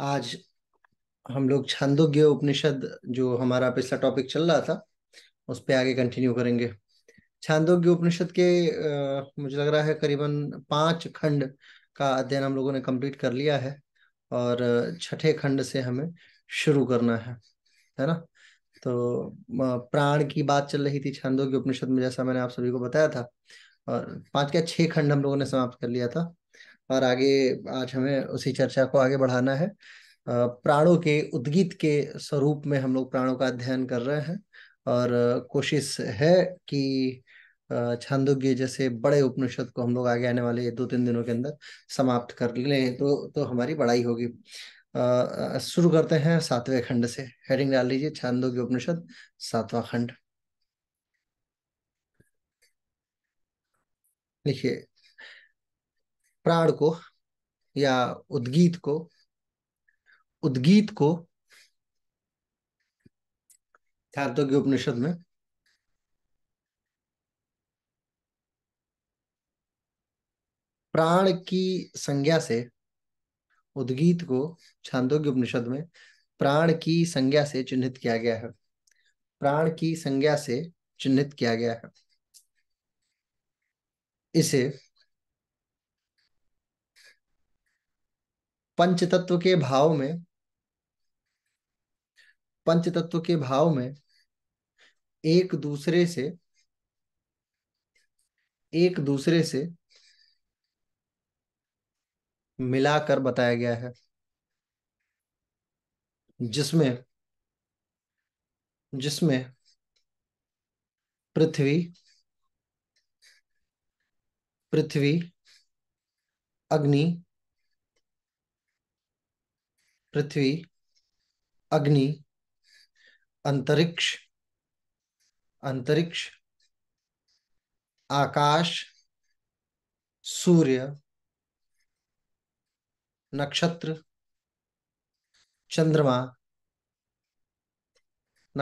आज हम लोग छांदोग्य उपनिषद जो हमारा पिछला टॉपिक चल रहा था उस पर आगे कंटिन्यू करेंगे छांदोग्य उपनिषद के आ, मुझे लग रहा है करीबन पांच खंड का अध्ययन हम लोगों ने कंप्लीट कर लिया है और छठे खंड से हमें शुरू करना है है ना तो प्राण की बात चल रही थी छांदोग्य उपनिषद में जैसा मैंने आप सभी को बताया था और पांच क्या छह खंड हम लोगों ने समाप्त कर लिया था और आगे आज हमें उसी चर्चा को आगे बढ़ाना है प्राणों के उद्गीत के स्वरूप में हम लोग प्राणों का अध्ययन कर रहे हैं और कोशिश है कि छांदोग्य जैसे बड़े उपनिषद को हम लोग आगे आने वाले दो तीन दिनों के अंदर समाप्त कर लें तो तो हमारी बड़ाई होगी शुरू करते हैं सातवें खंड से हेडिंग डाल लीजिए छांदोग्य उपनिषद सातवां खंड लिखिए प्राण को या उद्गीत को उद्गीत को के उपनिषद में प्राण की संज्ञा से उद्गीत को छांदोग्य उपनिषद में प्राण की संज्ञा से चिन्हित किया गया है प्राण की संज्ञा से चिन्हित किया गया है इसे पंच तत्व के भाव में पंच तत्व के भाव में एक दूसरे से एक दूसरे से मिलाकर बताया गया है जिसमें जिसमें पृथ्वी पृथ्वी अग्नि पृथ्वी अग्नि अंतरिक्ष अंतरिक्ष आकाश सूर्य नक्षत्र चंद्रमा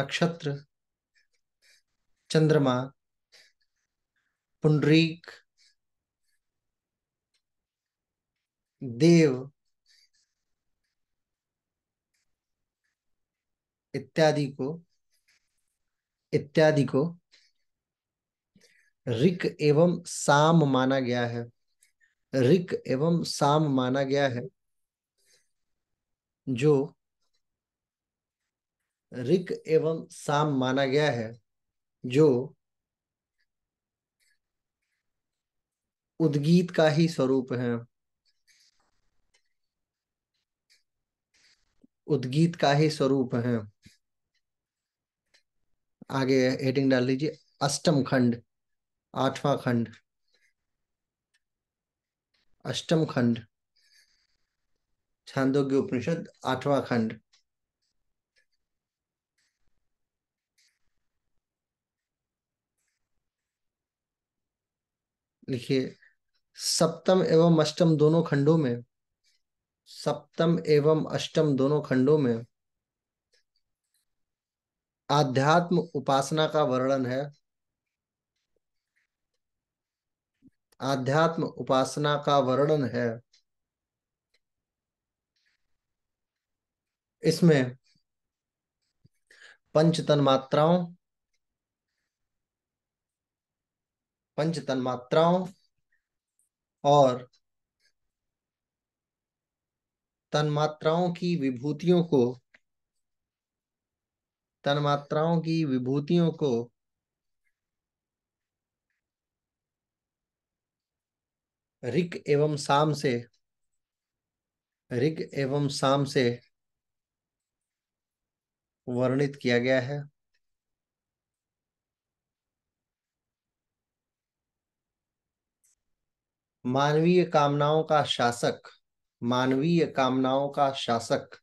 नक्षत्र चंद्रमा पुंडरीक देव इत्यादि को इत्यादि को रिक एवं साम माना गया है रिक एवं साम माना गया है जो रिक एवं साम माना गया है जो उद्गीत का ही स्वरूप है उद्गीत का ही स्वरूप है आगे हेडिंग डाल लीजिए अष्टम खंड आठवां खंड अष्टम खंड छांदोग्य उपनिषद आठवां खंड लिखिए सप्तम एवं अष्टम दोनों खंडों में सप्तम एवं अष्टम दोनों खंडों में आध्यात्म उपासना का वर्णन है आध्यात्म उपासना का वर्णन है इसमें पंच मात्राओं पंच मात्राओं और तन्मात्राओं की विभूतियों को तन्मात्राओं की विभूतियों को रिक एवं साम से ऋग एवं साम से वर्णित किया गया है मानवीय कामनाओं का शासक मानवीय कामनाओं का शासक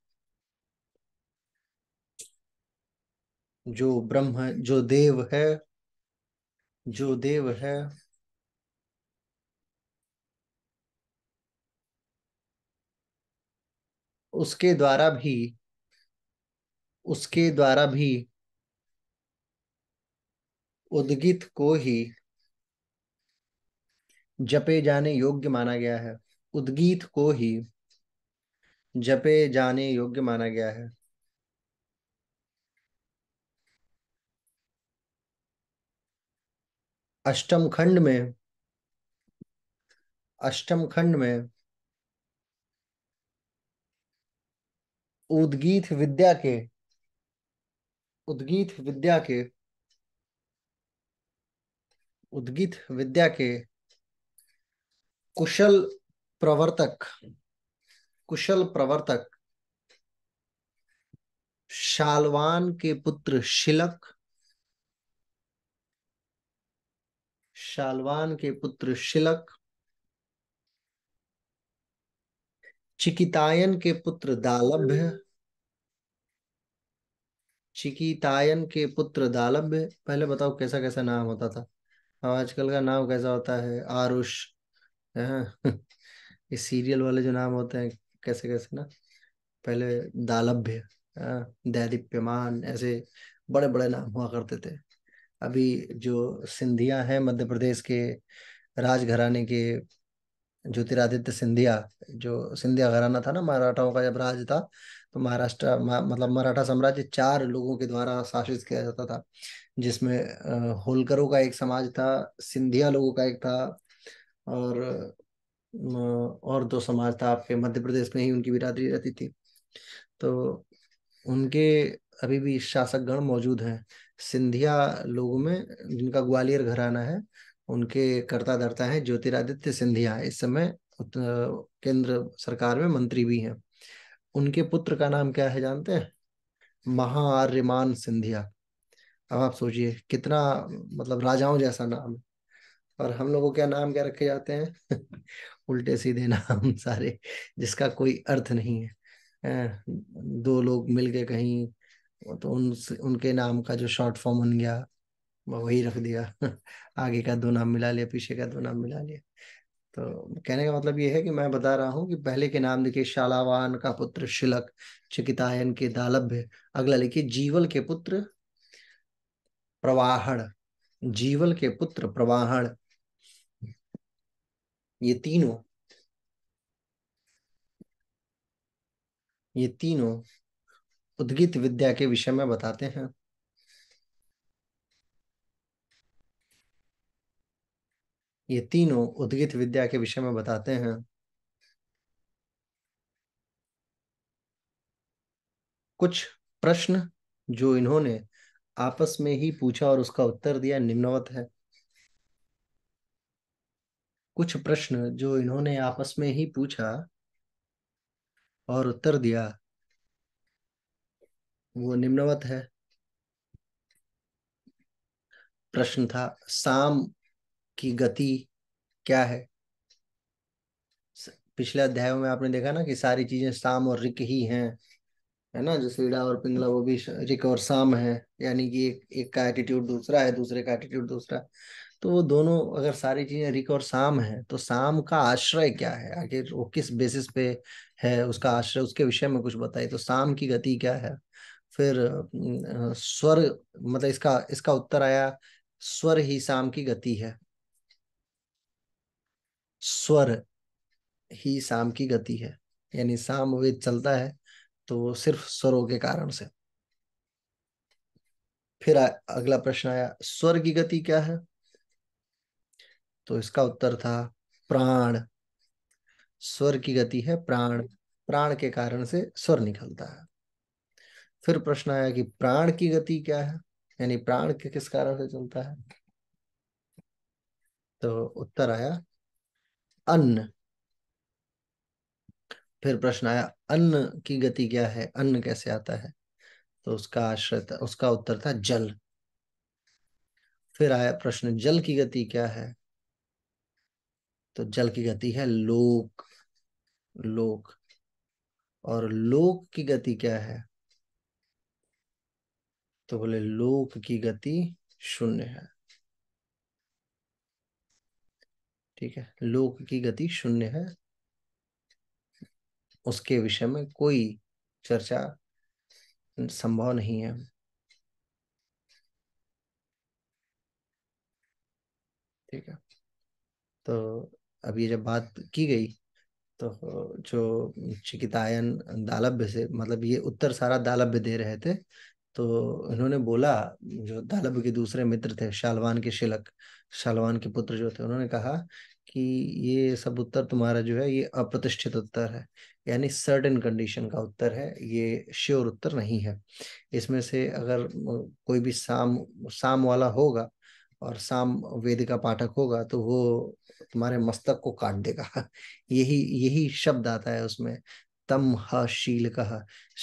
जो ब्रह्म जो देव है जो देव है उसके द्वारा भी उसके द्वारा भी उद्गित को ही जपे जाने योग्य माना गया है उद्गीत को ही जपे जाने योग्य माना गया है अष्टम खंड में अष्टम खंड में उद्गीत विद्या के उद्गीत विद्या के उद्गीत विद्या के कुशल प्रवर्तक कुशल प्रवर्तक शालवान के पुत्र शिलक शालवान के पुत्र शिलक चिकितायन के पुत्र दालभ्य चिकितायन के पुत्र दालभ्य पहले बताओ कैसा कैसा नाम होता था अब आजकल का नाम कैसा होता है आरुष ये सीरियल वाले जो नाम होते हैं कैसे कैसे ना पहले दालभ्य दैदिप्यमान ऐसे बड़े बड़े नाम हुआ करते थे अभी जो सिंधिया हैं मध्य प्रदेश के राजघराने के ज्योतिरादित्य सिंधिया जो सिंधिया घराना था ना मराठाओं का जब राज था तो महाराष्ट्र मा, मतलब मराठा साम्राज्य चार लोगों के द्वारा शासित किया जाता था जिसमें होलकरों का एक समाज था सिंधिया लोगों का एक था और और दो समाज था आपके मध्य प्रदेश में ही उनकी बिरादरी रहती थी तो उनके अभी भी शासक गण मौजूद हैं सिंधिया लोगों में जिनका ग्वालियर घराना है उनके कर्ता धरता है ज्योतिरादित्य सिंधिया इस समय केंद्र सरकार में मंत्री भी हैं उनके पुत्र का नाम क्या है जानते हैं महाआर्यमान सिंधिया अब आप सोचिए कितना मतलब राजाओं जैसा नाम है और हम लोगों क्या नाम क्या रखे जाते हैं उल्टे सीधे नाम सारे जिसका कोई अर्थ नहीं है दो लोग मिल के कहीं तो उन उनके नाम का जो शॉर्ट फॉर्म बन गया वही रख दिया आगे का दो नाम मिला लिया पीछे का दो नाम मिला लिया तो कहने का मतलब ये है कि मैं बता रहा हूँ कि पहले के नाम देखिए शालावान का पुत्र शिलक चिकितायन के दालभ्य अगला लिखिए जीवल के पुत्र प्रवाहण जीवल के पुत्र प्रवाहण ये तीनों ये तीनों उद्गीत विद्या के विषय में बताते हैं ये तीनों उद्गीत विद्या के विषय में बताते हैं कुछ प्रश्न जो इन्होंने आपस में ही पूछा और उसका उत्तर दिया निम्नवत है कुछ प्रश्न जो इन्होंने आपस में ही पूछा और उत्तर दिया वो निम्नवत है प्रश्न था साम की गति क्या है पिछले अध्याय में आपने देखा ना कि सारी चीजें साम और रिक ही हैं है ना जो सीढ़ा और पिंगला वो भी रिक और साम है यानी कि एक एक का एटीट्यूड दूसरा है दूसरे का एटीट्यूड दूसरा तो वो दोनों अगर सारी चीजें रिक और साम है तो साम का आश्रय क्या है आखिर वो किस बेसिस पे है उसका आश्रय उसके विषय में कुछ बताइए तो साम की गति क्या है फिर स्वर मतलब इसका इसका उत्तर आया स्वर ही शाम की गति है स्वर ही शाम की गति है यानी शाम वेद चलता है तो सिर्फ स्वरों के कारण से फिर आ, अगला प्रश्न आया स्वर की गति क्या है तो इसका उत्तर था प्राण स्वर की गति है प्राण प्राण के कारण से स्वर निकलता है फिर प्रश्न आया कि प्राण की गति क्या है यानी प्राण के किस कारण से चलता है तो उत्तर आया अन्न फिर प्रश्न आया अन्न की गति क्या है अन्न कैसे आता है तो उसका आश्रय था उसका उत्तर था जल फिर आया प्रश्न जल की गति क्या है तो जल की गति है लोक लोक और लोक की गति क्या है तो बोले लोक की गति शून्य है ठीक है लोक की गति शून्य है उसके विषय में कोई चर्चा संभव नहीं है ठीक है तो अब ये जब बात की गई तो जो चिकितायन दालभ्य से मतलब ये उत्तर सारा दालभ्य दे रहे थे तो इन्होंने बोला जो दालब के दूसरे मित्र थे शालवान के शिलक शालवान के पुत्र जो थे उन्होंने कहा कि ये सब उत्तर तुम्हारा जो है ये अप्रतिष्ठित उत्तर है यानी सर्टेन कंडीशन का उत्तर है ये श्योर उत्तर नहीं है इसमें से अगर कोई भी साम साम वाला होगा और साम वेद का पाठक होगा तो वो तुम्हारे मस्तक को काट देगा यही यही शब्द आता है उसमें तम ह शीलक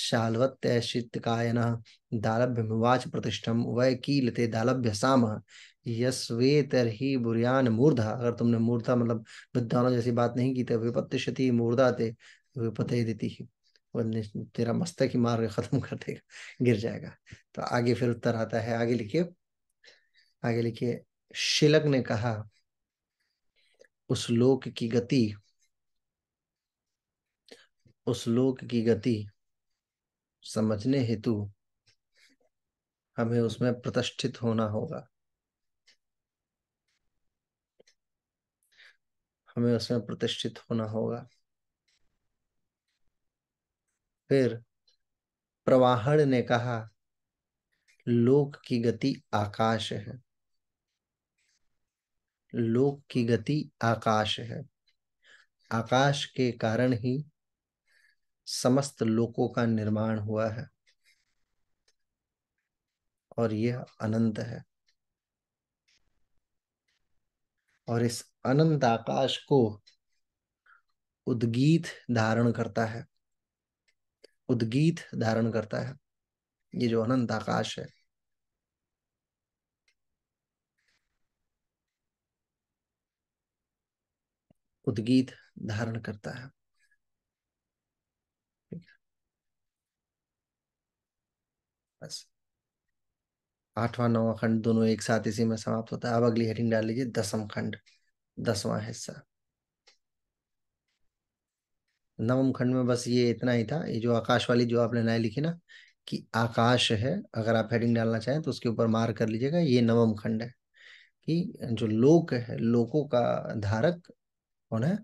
शाल्वत्तैशितकायन दालभ्यमुवाच प्रतिष्ठम वय कीलते दालभ्य साम यस्वे तरही बुरियान मूर्धा अगर तुमने मूर्धा मतलब विद्वानों जैसी बात नहीं की तो विपत्ति मूर्धा ते विपते देती ही तेरा मस्तक ही मार के खत्म कर देगा गिर जाएगा तो आगे फिर उत्तर आता है आगे लिखिए आगे लिखिए शिलक ने कहा उस लोक की गति उस लोक की गति समझने हेतु हमें उसमें प्रतिष्ठित होना होगा हमें उसमें प्रतिष्ठित होना होगा फिर प्रवाहण ने कहा लोक की गति आकाश है लोक की गति आकाश है आकाश के कारण ही समस्त लोकों का निर्माण हुआ है और यह अनंत है और इस अनंत आकाश को उद्गीत धारण करता है उद्गीत धारण करता है ये जो अनंत आकाश है उद्गीत धारण करता है बस आठवां नौवा खंड दोनों एक साथ इसी में समाप्त होता है अब अगली हेडिंग डाल लीजिए दसम खंड दसवां हिस्सा नवम खंड में बस ये इतना ही था ये जो आकाश वाली जो आपने नया लिखी ना कि आकाश है अगर आप हेडिंग डालना चाहें तो उसके ऊपर मार कर लीजिएगा ये नवम खंड है कि जो लोक है लोकों का धारक कौन है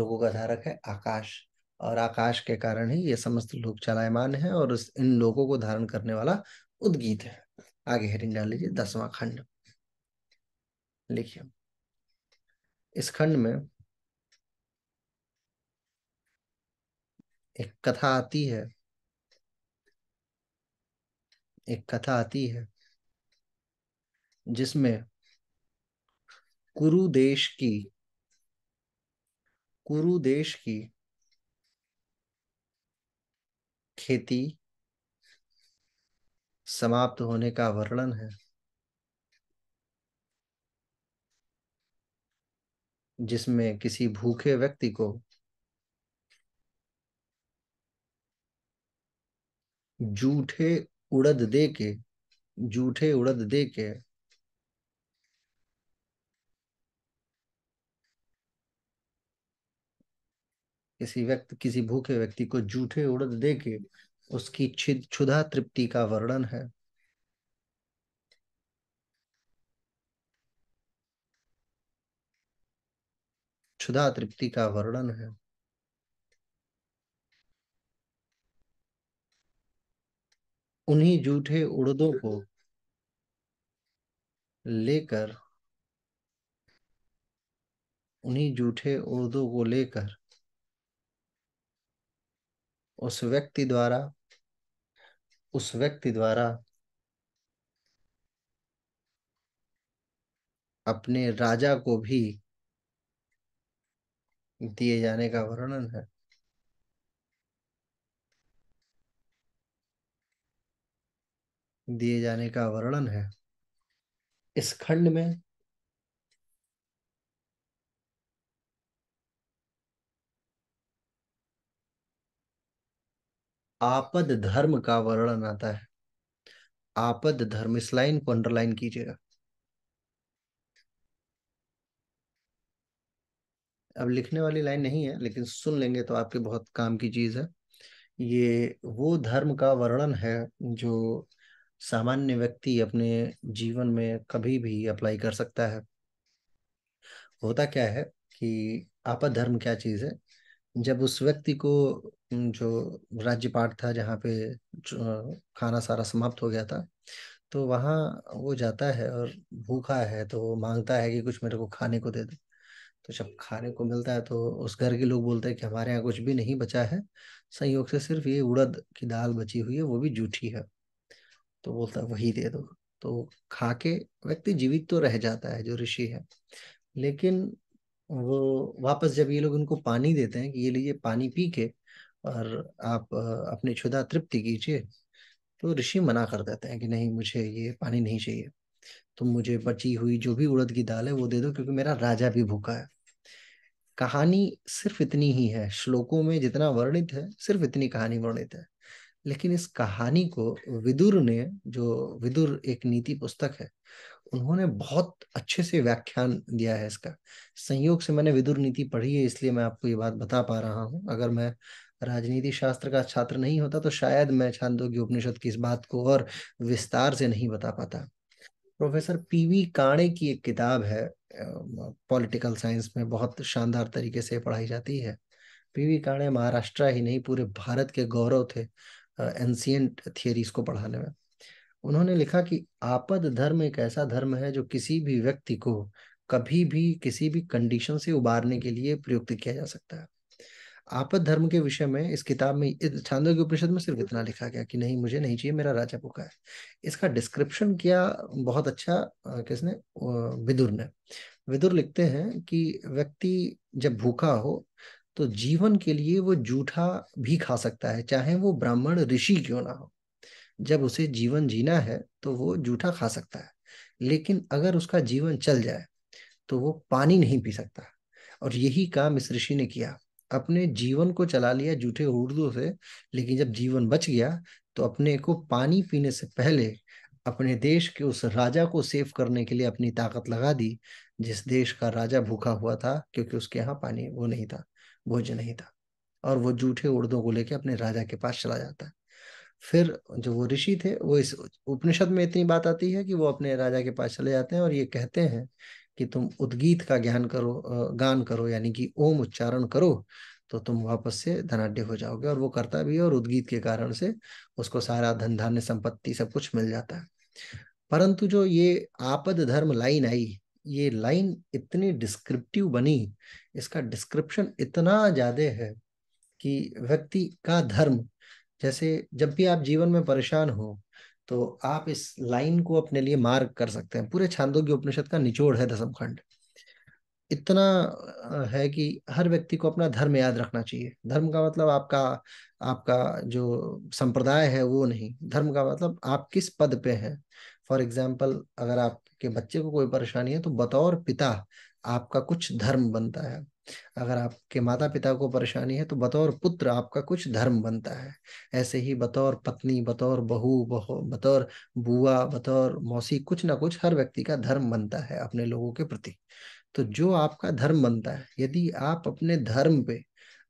लोगों का धारक है आकाश और आकाश के कारण ही ये समस्त लोग चलायमान है और इन लोगों को धारण करने वाला उद्गीत है आगे हेडिंग डाल लीजिए दसवां खंड लिखिए इस खंड में एक कथा आती है एक कथा आती है जिसमें कुरु देश की कुरु देश की खेती समाप्त होने का वर्णन है जिसमें किसी भूखे व्यक्ति को जूठे उड़द दे के जूठे उड़द दे के किसी व्यक्ति किसी भूखे व्यक्ति को जूठे उड़द दे के उसकी छिद क्षुधा तृप्ति का वर्णन है क्षुधा तृप्ति का वर्णन है उन्हीं जूठे उड़दों को लेकर उन्हीं जूठे उड़दों को लेकर उस व्यक्ति द्वारा उस व्यक्ति द्वारा अपने राजा को भी दिए जाने का वर्णन है दिए जाने का वर्णन है इस खंड में आपद धर्म का वर्णन आता है आपद धर्म इस लाइन को अंडरलाइन कीजिएगा अब लिखने वाली लाइन नहीं है लेकिन सुन लेंगे तो आपके बहुत काम की चीज है ये वो धर्म का वर्णन है जो सामान्य व्यक्ति अपने जीवन में कभी भी अप्लाई कर सकता है होता क्या है कि आपद धर्म क्या चीज है जब उस व्यक्ति को जो राज्य पाठ था जहाँ पे खाना सारा समाप्त हो गया था तो वहाँ वो जाता है और भूखा है तो वो मांगता है कि कुछ मेरे को खाने को दे दो तो जब खाने को मिलता है तो उस घर के लोग बोलते हैं कि हमारे यहाँ कुछ भी नहीं बचा है संयोग से सिर्फ ये उड़द की दाल बची हुई है वो भी जूठी है तो बोलता है वही दे दो तो खा के व्यक्ति जीवित तो रह जाता है जो ऋषि है लेकिन वो वापस जब ये लोग उनको पानी देते हैं कि ये लीजिए पानी पी के और आप अपनी क्षुदा तृप्ति कीजिए तो ऋषि मना कर देते हैं कि नहीं मुझे ये पानी नहीं चाहिए तुम तो मुझे बची हुई जो भी उड़द की दाल है वो दे दो क्योंकि मेरा राजा भी भूखा है कहानी सिर्फ इतनी ही है श्लोकों में जितना वर्णित है सिर्फ इतनी कहानी वर्णित है लेकिन इस कहानी को विदुर ने जो विदुर एक नीति पुस्तक है उन्होंने बहुत अच्छे से व्याख्यान दिया है इसका संयोग से मैंने विदुर नीति पढ़ी है इसलिए मैं आपको ये बात बता पा रहा हूँ अगर मैं राजनीति शास्त्र का छात्र नहीं होता तो शायद मैं छांदोग्य उपनिषद की इस बात को और विस्तार से नहीं बता पाता प्रोफेसर पीवी काणे की एक किताब है पॉलिटिकल साइंस में बहुत शानदार तरीके से पढ़ाई जाती है पीवी काणे महाराष्ट्र ही नहीं पूरे भारत के गौरव थे एंसियंट थियरीज को पढ़ाने में उन्होंने लिखा कि आपद धर्म एक ऐसा धर्म है जो किसी भी व्यक्ति को कभी भी किसी भी कंडीशन से उबारने के लिए प्रयुक्त किया जा सकता है आपद धर्म के विषय में इस किताब में छांदो के उपनिषद में सिर्फ इतना लिखा गया कि नहीं मुझे नहीं चाहिए मेरा राजा भूखा है इसका डिस्क्रिप्शन किया बहुत अच्छा किसने विदुर ने विदुर लिखते हैं कि व्यक्ति जब भूखा हो तो जीवन के लिए वो जूठा भी खा सकता है चाहे वो ब्राह्मण ऋषि क्यों ना हो जब उसे जीवन जीना है तो वो जूठा खा सकता है लेकिन अगर उसका जीवन चल जाए तो वो पानी नहीं पी सकता और यही काम इस ऋषि ने किया अपने जीवन को चला लिया जूठे उर्दू से लेकिन जब जीवन बच गया तो अपने को पानी पीने से पहले अपने देश के उस राजा को सेव करने के लिए अपनी ताकत लगा दी जिस देश का राजा भूखा हुआ था क्योंकि उसके यहाँ पानी वो नहीं था भोज नहीं था और वो जूठे उर्दों को लेके अपने राजा के पास चला जाता है फिर जो वो ऋषि थे वो इस उपनिषद में इतनी बात आती है कि वो अपने राजा के पास चले जाते हैं और ये कहते हैं कि तुम उद्गीत का ज्ञान करो गान करो यानी कि ओम उच्चारण करो तो तुम वापस से धनाढ़ हो जाओगे और वो करता भी है और उद्गीत के कारण से उसको सारा धन धान्य संपत्ति सब कुछ मिल जाता है परंतु जो ये आपद धर्म लाइन आई ये लाइन इतनी डिस्क्रिप्टिव बनी इसका डिस्क्रिप्शन इतना ज्यादा है कि व्यक्ति का धर्म जैसे जब भी आप जीवन में परेशान हो तो आप इस लाइन को अपने लिए मार्क कर सकते हैं पूरे छांदों की उपनिषद का निचोड़ है दसम खंड इतना है कि हर व्यक्ति को अपना धर्म याद रखना चाहिए धर्म का मतलब आपका आपका जो संप्रदाय है वो नहीं धर्म का मतलब आप किस पद पे हैं फॉर एग्जाम्पल अगर आपके बच्चे को कोई परेशानी है तो बतौर पिता आपका कुछ धर्म बनता है अगर आपके माता पिता को परेशानी है तो बतौर पुत्र आपका कुछ धर्म बनता है ऐसे ही बतौर पत्नी बतौर बहू बतौर बुआ बतौर मौसी कुछ ना कुछ हर व्यक्ति का धर्म बनता है अपने लोगों के प्रति तो जो आपका धर्म बनता है यदि आप अपने धर्म पे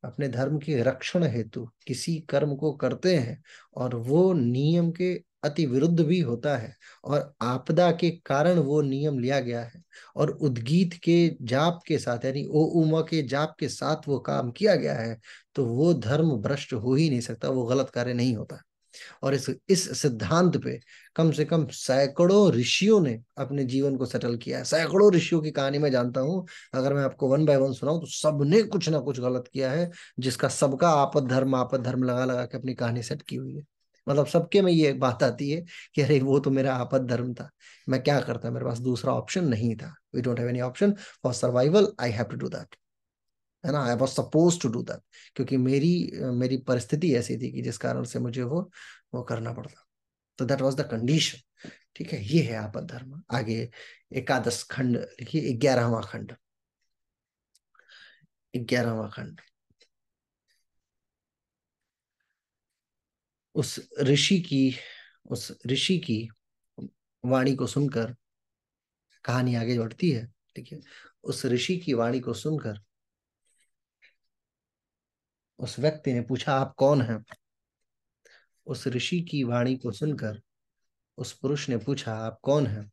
अपने धर्म के रक्षण हेतु किसी कर्म को करते हैं और वो नियम के अति विरुद्ध भी होता है और आपदा के कारण वो नियम लिया गया है और उद्गीत के जाप के साथ यानी ओ उमा के जाप के साथ वो काम किया गया है तो वो धर्म भ्रष्ट हो ही नहीं सकता वो गलत कार्य नहीं होता और इस इस सिद्धांत पे कम से कम सैकड़ों ऋषियों ने अपने जीवन को सेटल किया है सैकड़ों ऋषियों की कहानी मैं जानता हूं अगर मैं आपको वन बाय वन सुनाऊं तो सबने कुछ ना कुछ गलत किया है जिसका सबका आपद धर्म आपद धर्म लगा लगा के अपनी कहानी सेट की हुई है मतलब सबके में ये बात आती है कि अरे वो तो मेरा आपद धर्म था मैं क्या करता मेरे पास दूसरा ऑप्शन नहीं था we don't have any option for survival I have to do that है ना I was suppose to do that क्योंकि मेरी मेरी परिस्थिति ऐसी थी कि जिस कारण से मुझे वो वो करना पड़ता तो दैट वॉज द कंडीशन ठीक है ये है आपद धर्म आगे एकादश खंड लिखिए ग्यारहवा खंड ग्यारहवा खंड उस ऋषि की उस ऋषि की वाणी को सुनकर कहानी आगे बढ़ती है ठीक है उस ऋषि की वाणी को सुनकर उस व्यक्ति ने पूछा आप कौन हैं उस ऋषि की वाणी को सुनकर उस पुरुष ने पूछा आप कौन हैं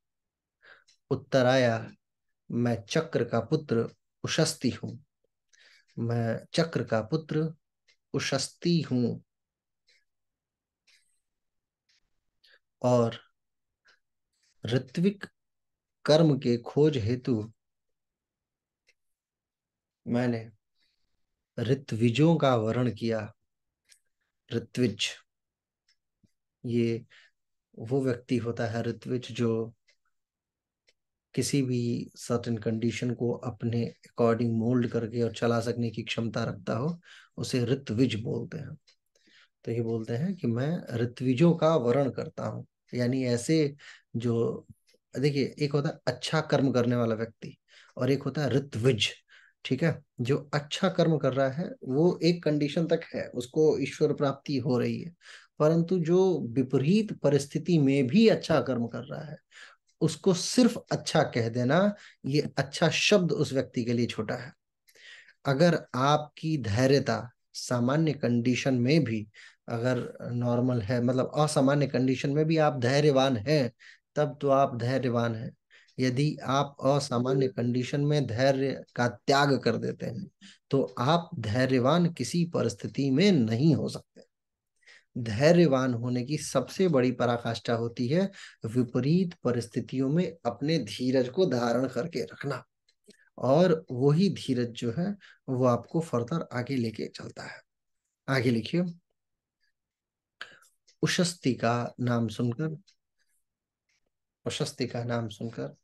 उत्तर आया मैं चक्र का पुत्र उशस्ती हूँ मैं चक्र का पुत्र उशस्ती हूँ और ऋत्विक कर्म के खोज हेतु मैंने ऋत्विजों का वर्ण किया ऋत्विज ये वो व्यक्ति होता है ऋत्विज जो किसी भी सर्टन कंडीशन को अपने अकॉर्डिंग मोल्ड करके और चला सकने की क्षमता रखता हो उसे ऋत्विज बोलते हैं तो ये बोलते हैं कि मैं ऋत्विजों का वर्ण करता हूँ यानी ऐसे जो देखिए एक होता है अच्छा कर्म करने वाला व्यक्ति और एक होता है ऋत्विज ठीक है जो अच्छा कर्म कर रहा है वो एक कंडीशन तक है उसको ईश्वर प्राप्ति हो रही है परंतु जो विपरीत परिस्थिति में भी अच्छा कर्म कर रहा है उसको सिर्फ अच्छा कह देना ये अच्छा शब्द उस व्यक्ति के लिए छोटा है अगर आपकी धैर्यता सामान्य कंडीशन में भी अगर नॉर्मल है मतलब असामान्य कंडीशन में भी आप धैर्यवान हैं तब तो आप धैर्यवान हैं यदि आप असामान्य कंडीशन हम्म। में धैर्य का त्याग कर देते हैं तो आप धैर्यवान किसी परिस्थिति में नहीं हो सकते धैर्यवान होने की सबसे बड़ी पराकाष्ठा होती है विपरीत परिस्थितियों में अपने धीरज को धारण करके रखना और वही धीरज जो है वो आपको फर्दर आगे लेके चलता है आगे लिखिए उशस्ति का नाम सुनकर उशस्ति का नाम सुनकर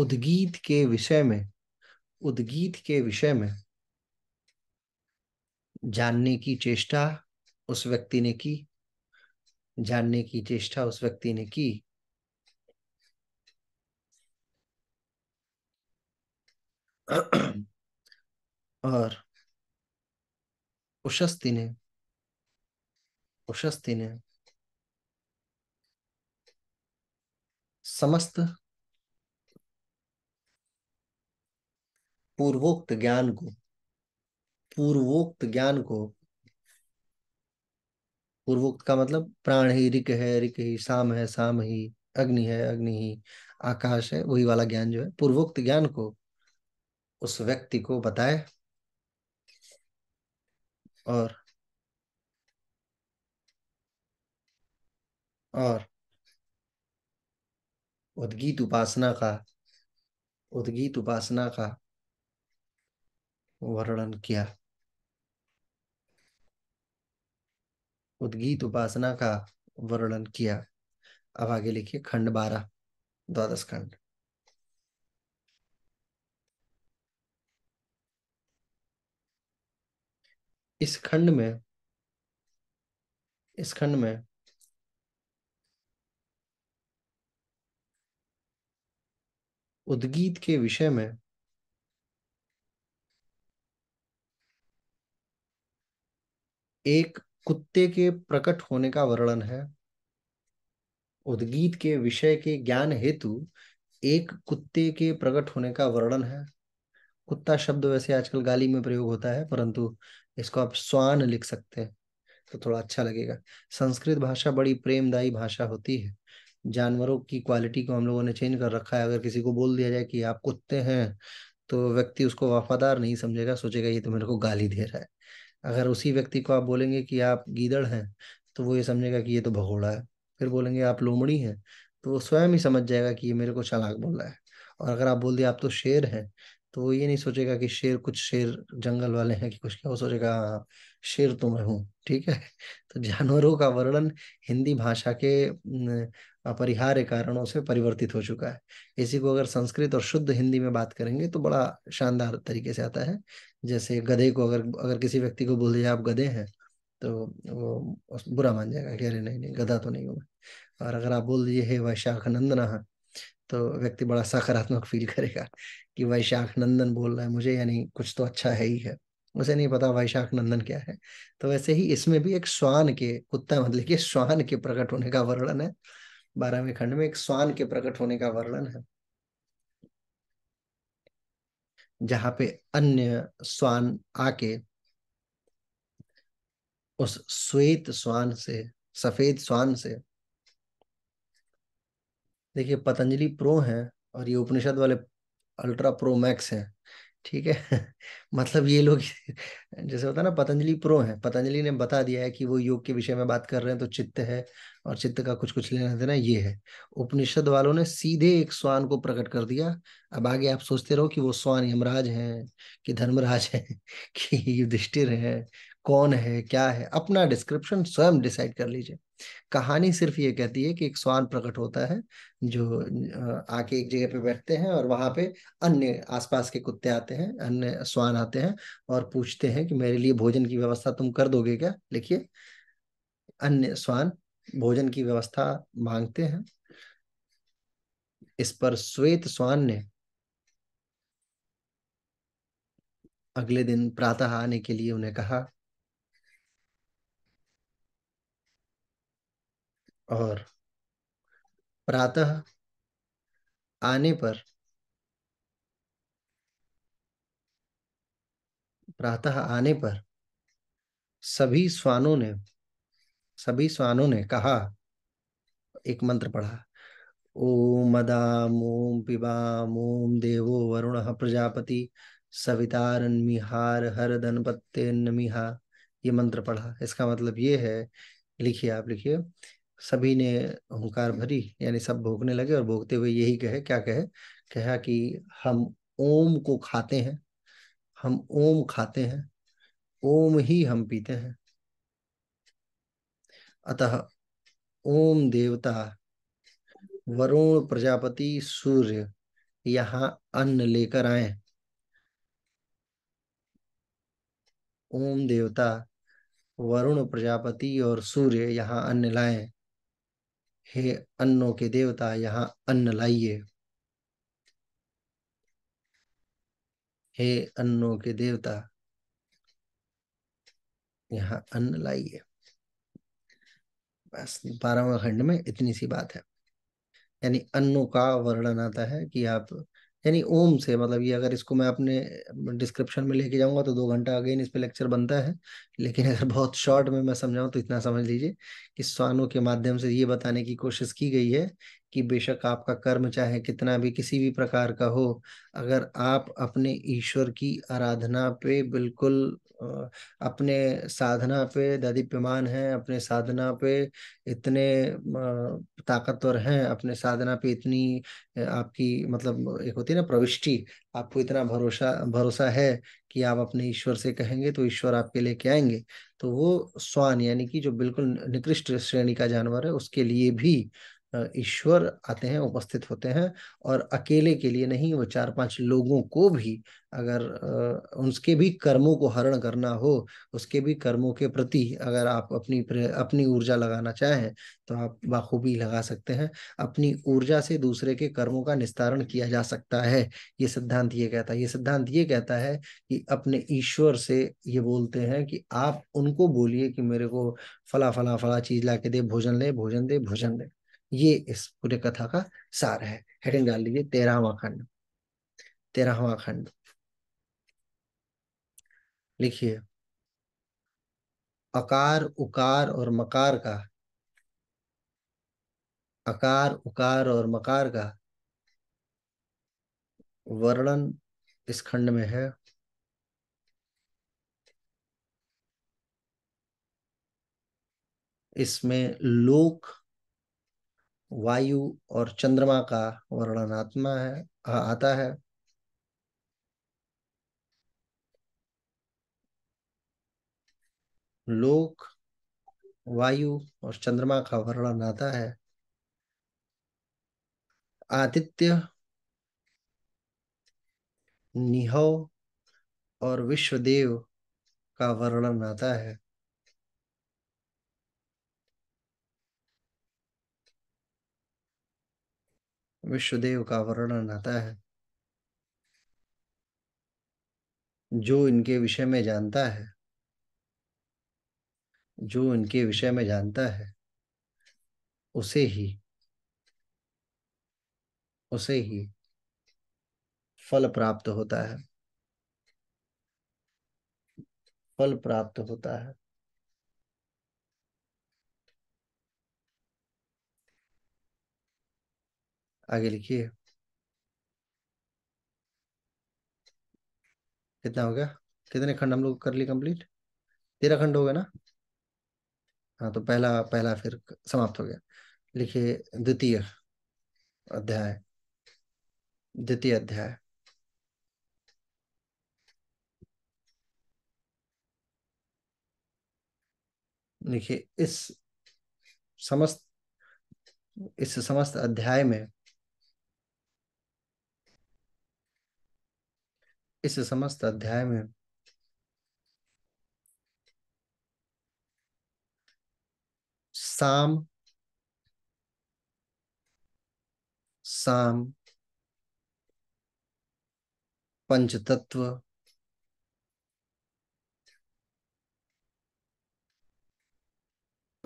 उद्गीत के विषय में उद्गीत के विषय में जानने की चेष्टा उस व्यक्ति ने की जानने की चेष्टा उस व्यक्ति ने की और उशस्ति ने उशस्ति ने समस्त पूर्वोक्त ज्ञान को पूर्वोक्त ज्ञान को पूर्वोक्त का मतलब प्राण ही रिक है रिक ही साम है साम ही अग्नि है अग्नि ही आकाश है वही वाला ज्ञान जो है पूर्वोक्त ज्ञान को उस व्यक्ति को बताए और और उद्गीत उपासना का उद्गीत उपासना का वर्णन किया उद्गीत उपासना का वर्णन किया अब आगे लिखिए खंड बारह द्वादश खंड इस खंड में इस खंड में उद्गीत के विषय में एक कुत्ते के प्रकट होने का वर्णन है उद्गीत के विषय के ज्ञान हेतु एक कुत्ते के प्रकट होने का वर्णन है कुत्ता शब्द वैसे आजकल गाली में प्रयोग होता है परंतु इसको आप स्वान लिख सकते हैं तो थोड़ा अच्छा लगेगा संस्कृत भाषा बड़ी प्रेमदायी भाषा होती है जानवरों की क्वालिटी को हम लोगों ने चेंज कर रखा है अगर किसी को बोल दिया जाए कि आप कुत्ते हैं तो व्यक्ति उसको वफादार नहीं समझेगा सोचेगा ये तो मेरे को गाली दे रहा है अगर उसी व्यक्ति को आप बोलेंगे कि आप गीदड़ हैं तो वो ये समझेगा कि ये तो भगोड़ा है फिर बोलेंगे आप लोमड़ी हैं तो वो स्वयं ही समझ जाएगा कि ये मेरे को चालाक बोल रहा है और अगर आप बोल दिए आप तो शेर हैं तो वो ये नहीं सोचेगा कि शेर कुछ शेर जंगल वाले हैं कि कुछ क्या वो सोचेगा हाँ, शेर तो मैं हूँ ठीक है तो जानवरों का वर्णन हिंदी भाषा के अपरिहार्य कारणों से परिवर्तित हो चुका है इसी को अगर संस्कृत और शुद्ध हिंदी में बात करेंगे तो बड़ा शानदार तरीके से आता है जैसे गधे को अगर अगर किसी व्यक्ति को बोल दिया आप गधे हैं तो वो बुरा मान जाएगा कह रहे नहीं नहीं गधा तो नहीं हूँ और अगर आप बोल दीजिए हे वैशाख नंदना तो व्यक्ति बड़ा सकारात्मक फील करेगा कि वैशाख नंदन बोल रहा है मुझे यानी कुछ तो अच्छा है ही है उसे नहीं पता वैशाख नंदन क्या है तो वैसे ही इसमें भी एक स्वान के कुत्ता मतलब कि स्वान के प्रकट होने का वर्णन है बारहवें खंड में एक स्वान के प्रकट होने का वर्णन है जहाँ पे अन्य स्वान आके उस श्वेत स्वान से सफेद स्वान से देखिए पतंजलि प्रो है और ये उपनिषद वाले अल्ट्रा प्रो मैक्स हैं ठीक है मतलब ये लोग जैसे होता है ना पतंजलि प्रो है पतंजलि ने बता दिया है कि वो योग के विषय में बात कर रहे हैं तो चित्त है और चित्त का कुछ कुछ लेना देना ये है उपनिषद वालों ने सीधे एक स्वान को प्रकट कर दिया अब आगे आप सोचते रहो कि वो स्वान यमराज हैं कि धर्मराज हैं कि युधिष्ठिर हैं कौन है क्या है अपना डिस्क्रिप्शन स्वयं डिसाइड कर लीजिए कहानी सिर्फ ये कहती है कि एक स्वान प्रकट होता है जो आके एक जगह पे बैठते हैं और वहां पे अन्य आसपास के कुत्ते आते हैं अन्य स्वान आते हैं और पूछते हैं कि मेरे लिए भोजन की व्यवस्था तुम कर दोगे क्या लिखिए अन्य स्वान भोजन की व्यवस्था मांगते हैं इस पर श्वेत स्वान ने अगले दिन प्रातः आने के लिए उन्हें कहा और प्रातः आने पर प्रातः आने पर सभी स्वानों ने सभी स्वानों ने कहा एक मंत्र पढ़ा ओम मदाम ओम पिबाम ओम देवो वरुण प्रजापति सवितारन्मिहार हर पत्ते नमिहा ये मंत्र पढ़ा इसका मतलब ये है लिखिए आप लिखिए सभी ने हुंकार भरी यानी सब भोगने लगे और भोगते हुए यही कहे क्या कहे कहा कि हम ओम को खाते हैं हम ओम खाते हैं ओम ही हम पीते हैं अतः ओम देवता वरुण प्रजापति सूर्य यहाँ अन्न लेकर आए ओम देवता वरुण प्रजापति और सूर्य यहाँ अन्न लाए हे अन्नों के देवता यहाँ अन्न लाइए हे अन्नों के देवता यहाँ अन्न लाइए बस बारहवा खंड में इतनी सी बात है यानी अन्नों का वर्णन आता है कि आप यानी ओम से मतलब ये अगर इसको मैं अपने डिस्क्रिप्शन में लेके जाऊंगा तो दो घंटा अगेन इस पर लेक्चर बनता है लेकिन अगर बहुत शॉर्ट में मैं समझाऊं तो इतना समझ लीजिए कि स्वानों के माध्यम से ये बताने की कोशिश की गई है कि बेशक आपका कर्म चाहे कितना भी किसी भी प्रकार का हो अगर आप अपने ईश्वर की आराधना पे बिल्कुल अपने साधना पे ददीप्यमान हैं अपने साधना पे इतने ताकतवर हैं अपने साधना पे इतनी आपकी मतलब एक होती है ना प्रविष्टि आपको इतना भरोसा भरोसा है कि आप अपने ईश्वर से कहेंगे तो ईश्वर आपके लेके आएंगे तो वो स्वान यानी कि जो बिल्कुल निकृष्ट श्रेणी का जानवर है उसके लिए भी ईश्वर आते हैं उपस्थित होते हैं और अकेले के लिए नहीं वो चार पांच लोगों को भी अगर उसके भी कर्मों को हरण करना हो उसके भी कर्मों के प्रति अगर आप अपनी अपनी ऊर्जा लगाना चाहें तो आप बाखूबी लगा सकते हैं अपनी ऊर्जा से दूसरे के कर्मों का निस्तारण किया जा सकता है ये सिद्धांत ये कहता है ये सिद्धांत ये कहता है कि अपने ईश्वर से ये बोलते हैं कि आप उनको बोलिए कि मेरे को फला फला फला चीज ला के दे भोजन ले भोजन दे भोजन दे ये इस पूरे कथा का सार है हेडिंग डाल लीजिए तेरहवा खंड तेरहवा खंड लिखिए अकार उकार और मकार का अकार उकार और मकार का वर्णन इस खंड में है इसमें लोक वायु और चंद्रमा का वर्णन आत्मा है आता है लोक वायु और चंद्रमा का वर्णन आता है आदित्य निहो और विश्वदेव का वर्णन आता है विश्वदेव का वर्णन आता है जो इनके विषय में जानता है जो इनके विषय में जानता है उसे ही उसे ही फल प्राप्त होता है फल प्राप्त होता है आगे लिखिए कितना हो गया कितने खंड हम लोग कर लिए कंप्लीट तेरह खंड हो गए ना हाँ तो पहला पहला फिर समाप्त हो गया लिखिए द्वितीय अध्याय द्वितीय अध्याय लिखिए इस समस्त इस समस्त अध्याय में इस समस्त अध्याय में साम साम पंचतत्व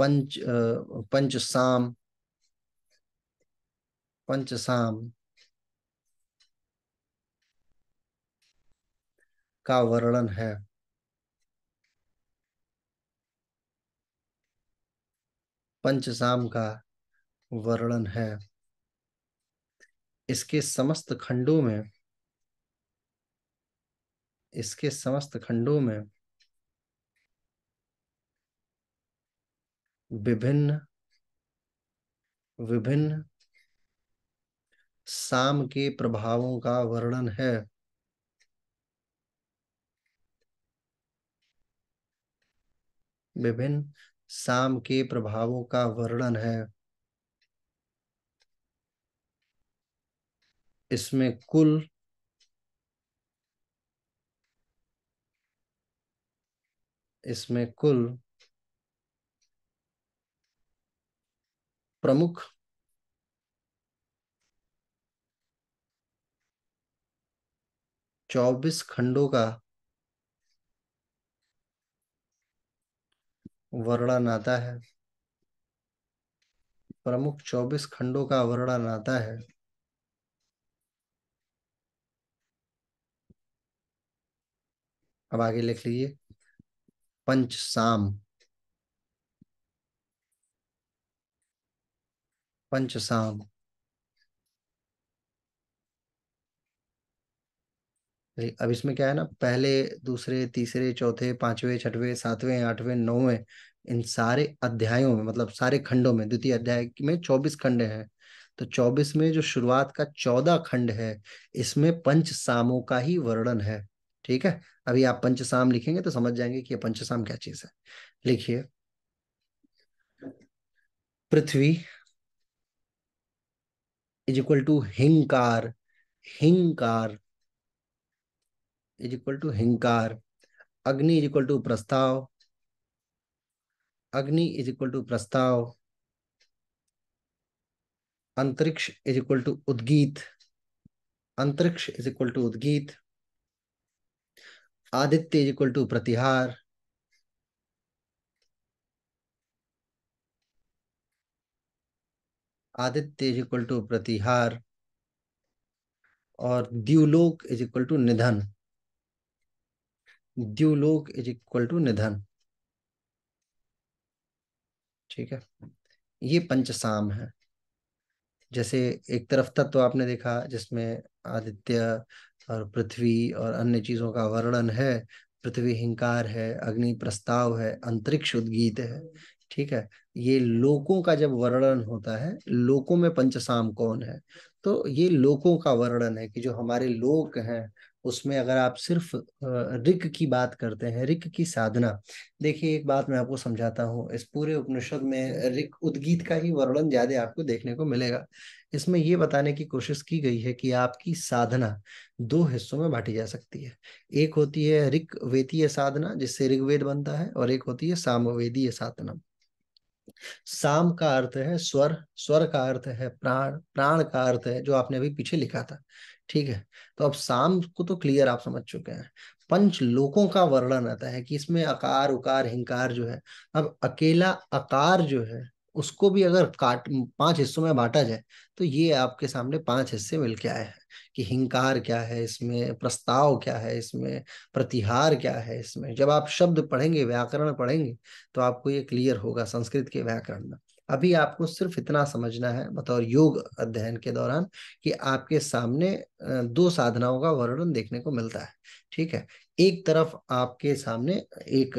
पंच पंच साम पंच साम का वर्णन है पंचसाम का वर्णन है इसके समस्त खंडों में इसके समस्त खंडों में विभिन्न विभिन्न साम के प्रभावों का वर्णन है विभिन्न साम के प्रभावों का वर्णन है इसमें कुल इसमें कुल प्रमुख चौबीस खंडों का वर्णन आता है प्रमुख चौबीस खंडों का वर्णन आता है अब आगे लिख लीजिए पंच साम पंच साम अब इसमें क्या है ना पहले दूसरे तीसरे चौथे पांचवें छठवें सातवें आठवें नौवें इन सारे अध्यायों में मतलब सारे खंडों में द्वितीय अध्याय में चौबीस खंड हैं तो चौबीस में जो शुरुआत का चौदह खंड है इसमें पंच सामो का ही वर्णन है ठीक है अभी आप पंच साम लिखेंगे तो समझ जाएंगे कि ये पंच साम क्या चीज है लिखिए पृथ्वी इज इक्वल टू हिंकार हिंकार इज इक्वल टू हिंकार अग्नि इज इक्वल टू प्रस्ताव अग्नि इज इक्वल टू प्रस्ताव अंतरिक्ष इज इक्वल टू उद्गीत अंतरिक्ष इज इक्वल टू उद्गीत आदित्य इज इक्वल टू प्रतिहार आदित्य इज इक्वल टू प्रतिहार और द्यूलोक इज इक्वल टू निधन द्युलोक इज इक्वल टू निधन ठीक है ये पंचसाम है जैसे एक तरफ तत्व तो आपने देखा जिसमें आदित्य और पृथ्वी और अन्य चीजों का वर्णन है पृथ्वी हिंकार है अग्नि प्रस्ताव है अंतरिक्ष उद्गीत है ठीक है ये लोकों का जब वर्णन होता है लोकों में पंचसाम कौन है तो ये लोकों का वर्णन है कि जो हमारे लोक हैं उसमें अगर आप सिर्फ रिक की बात करते हैं रिक की साधना देखिए एक बात मैं आपको समझाता हूँ इस पूरे उपनिषद में रिक उद्गीत का ही वर्णन ज्यादा आपको देखने को मिलेगा इसमें ये बताने की कोशिश की गई है कि आपकी साधना दो हिस्सों में बांटी जा सकती है एक होती है रिक वेदीय साधना जिससे ऋग्वेद बनता है और एक होती है सामवेदीय साधना साम का अर्थ है स्वर स्वर का अर्थ है प्राण प्राण का अर्थ है जो आपने अभी पीछे लिखा था ठीक है तो अब साम को तो क्लियर आप समझ चुके हैं पंच लोकों का वर्णन आता है कि इसमें अकार उकार हिंकार जो है अब अकेला अकार जो है उसको भी अगर काट पांच हिस्सों में बांटा जाए तो ये आपके सामने पांच हिस्से मिलके आए हैं कि हिंकार क्या है इसमें प्रस्ताव क्या है इसमें प्रतिहार क्या है इसमें जब आप शब्द पढ़ेंगे व्याकरण पढ़ेंगे तो आपको ये क्लियर होगा संस्कृत के व्याकरण में अभी आपको सिर्फ इतना समझना है बतौर योग अध्ययन के दौरान कि आपके सामने दो साधनाओं का वर्णन देखने को मिलता है ठीक है एक तरफ आपके सामने एक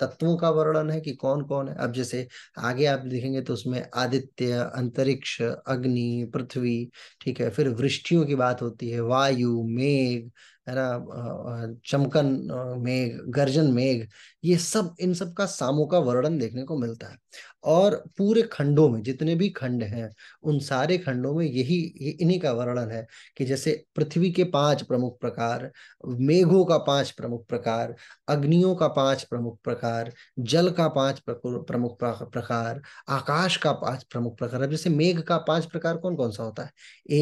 तत्वों का वर्णन है कि कौन कौन है अब जैसे आगे आप देखेंगे तो उसमें आदित्य अंतरिक्ष अग्नि पृथ्वी ठीक है फिर वृष्टियों की बात होती है वायु मेघ है ना चमकन मेघ गर्जन मेघ ये सब इन सब का सामो का वर्णन देखने को मिलता है और पूरे खंडों में जितने भी खंड हैं उन सारे खंडों में यही ये इन्हीं का वर्णन है कि जैसे पृथ्वी के पांच प्रमुख प्रकार मेघों का पांच प्रमुख प्रकार अग्नियों का पांच प्रमुख प्रकार जल का पांच प्रमुख प्रकार आकाश का पांच प्रमुख प्रकार जैसे मेघ का पांच प्रकार कौन कौन सा होता है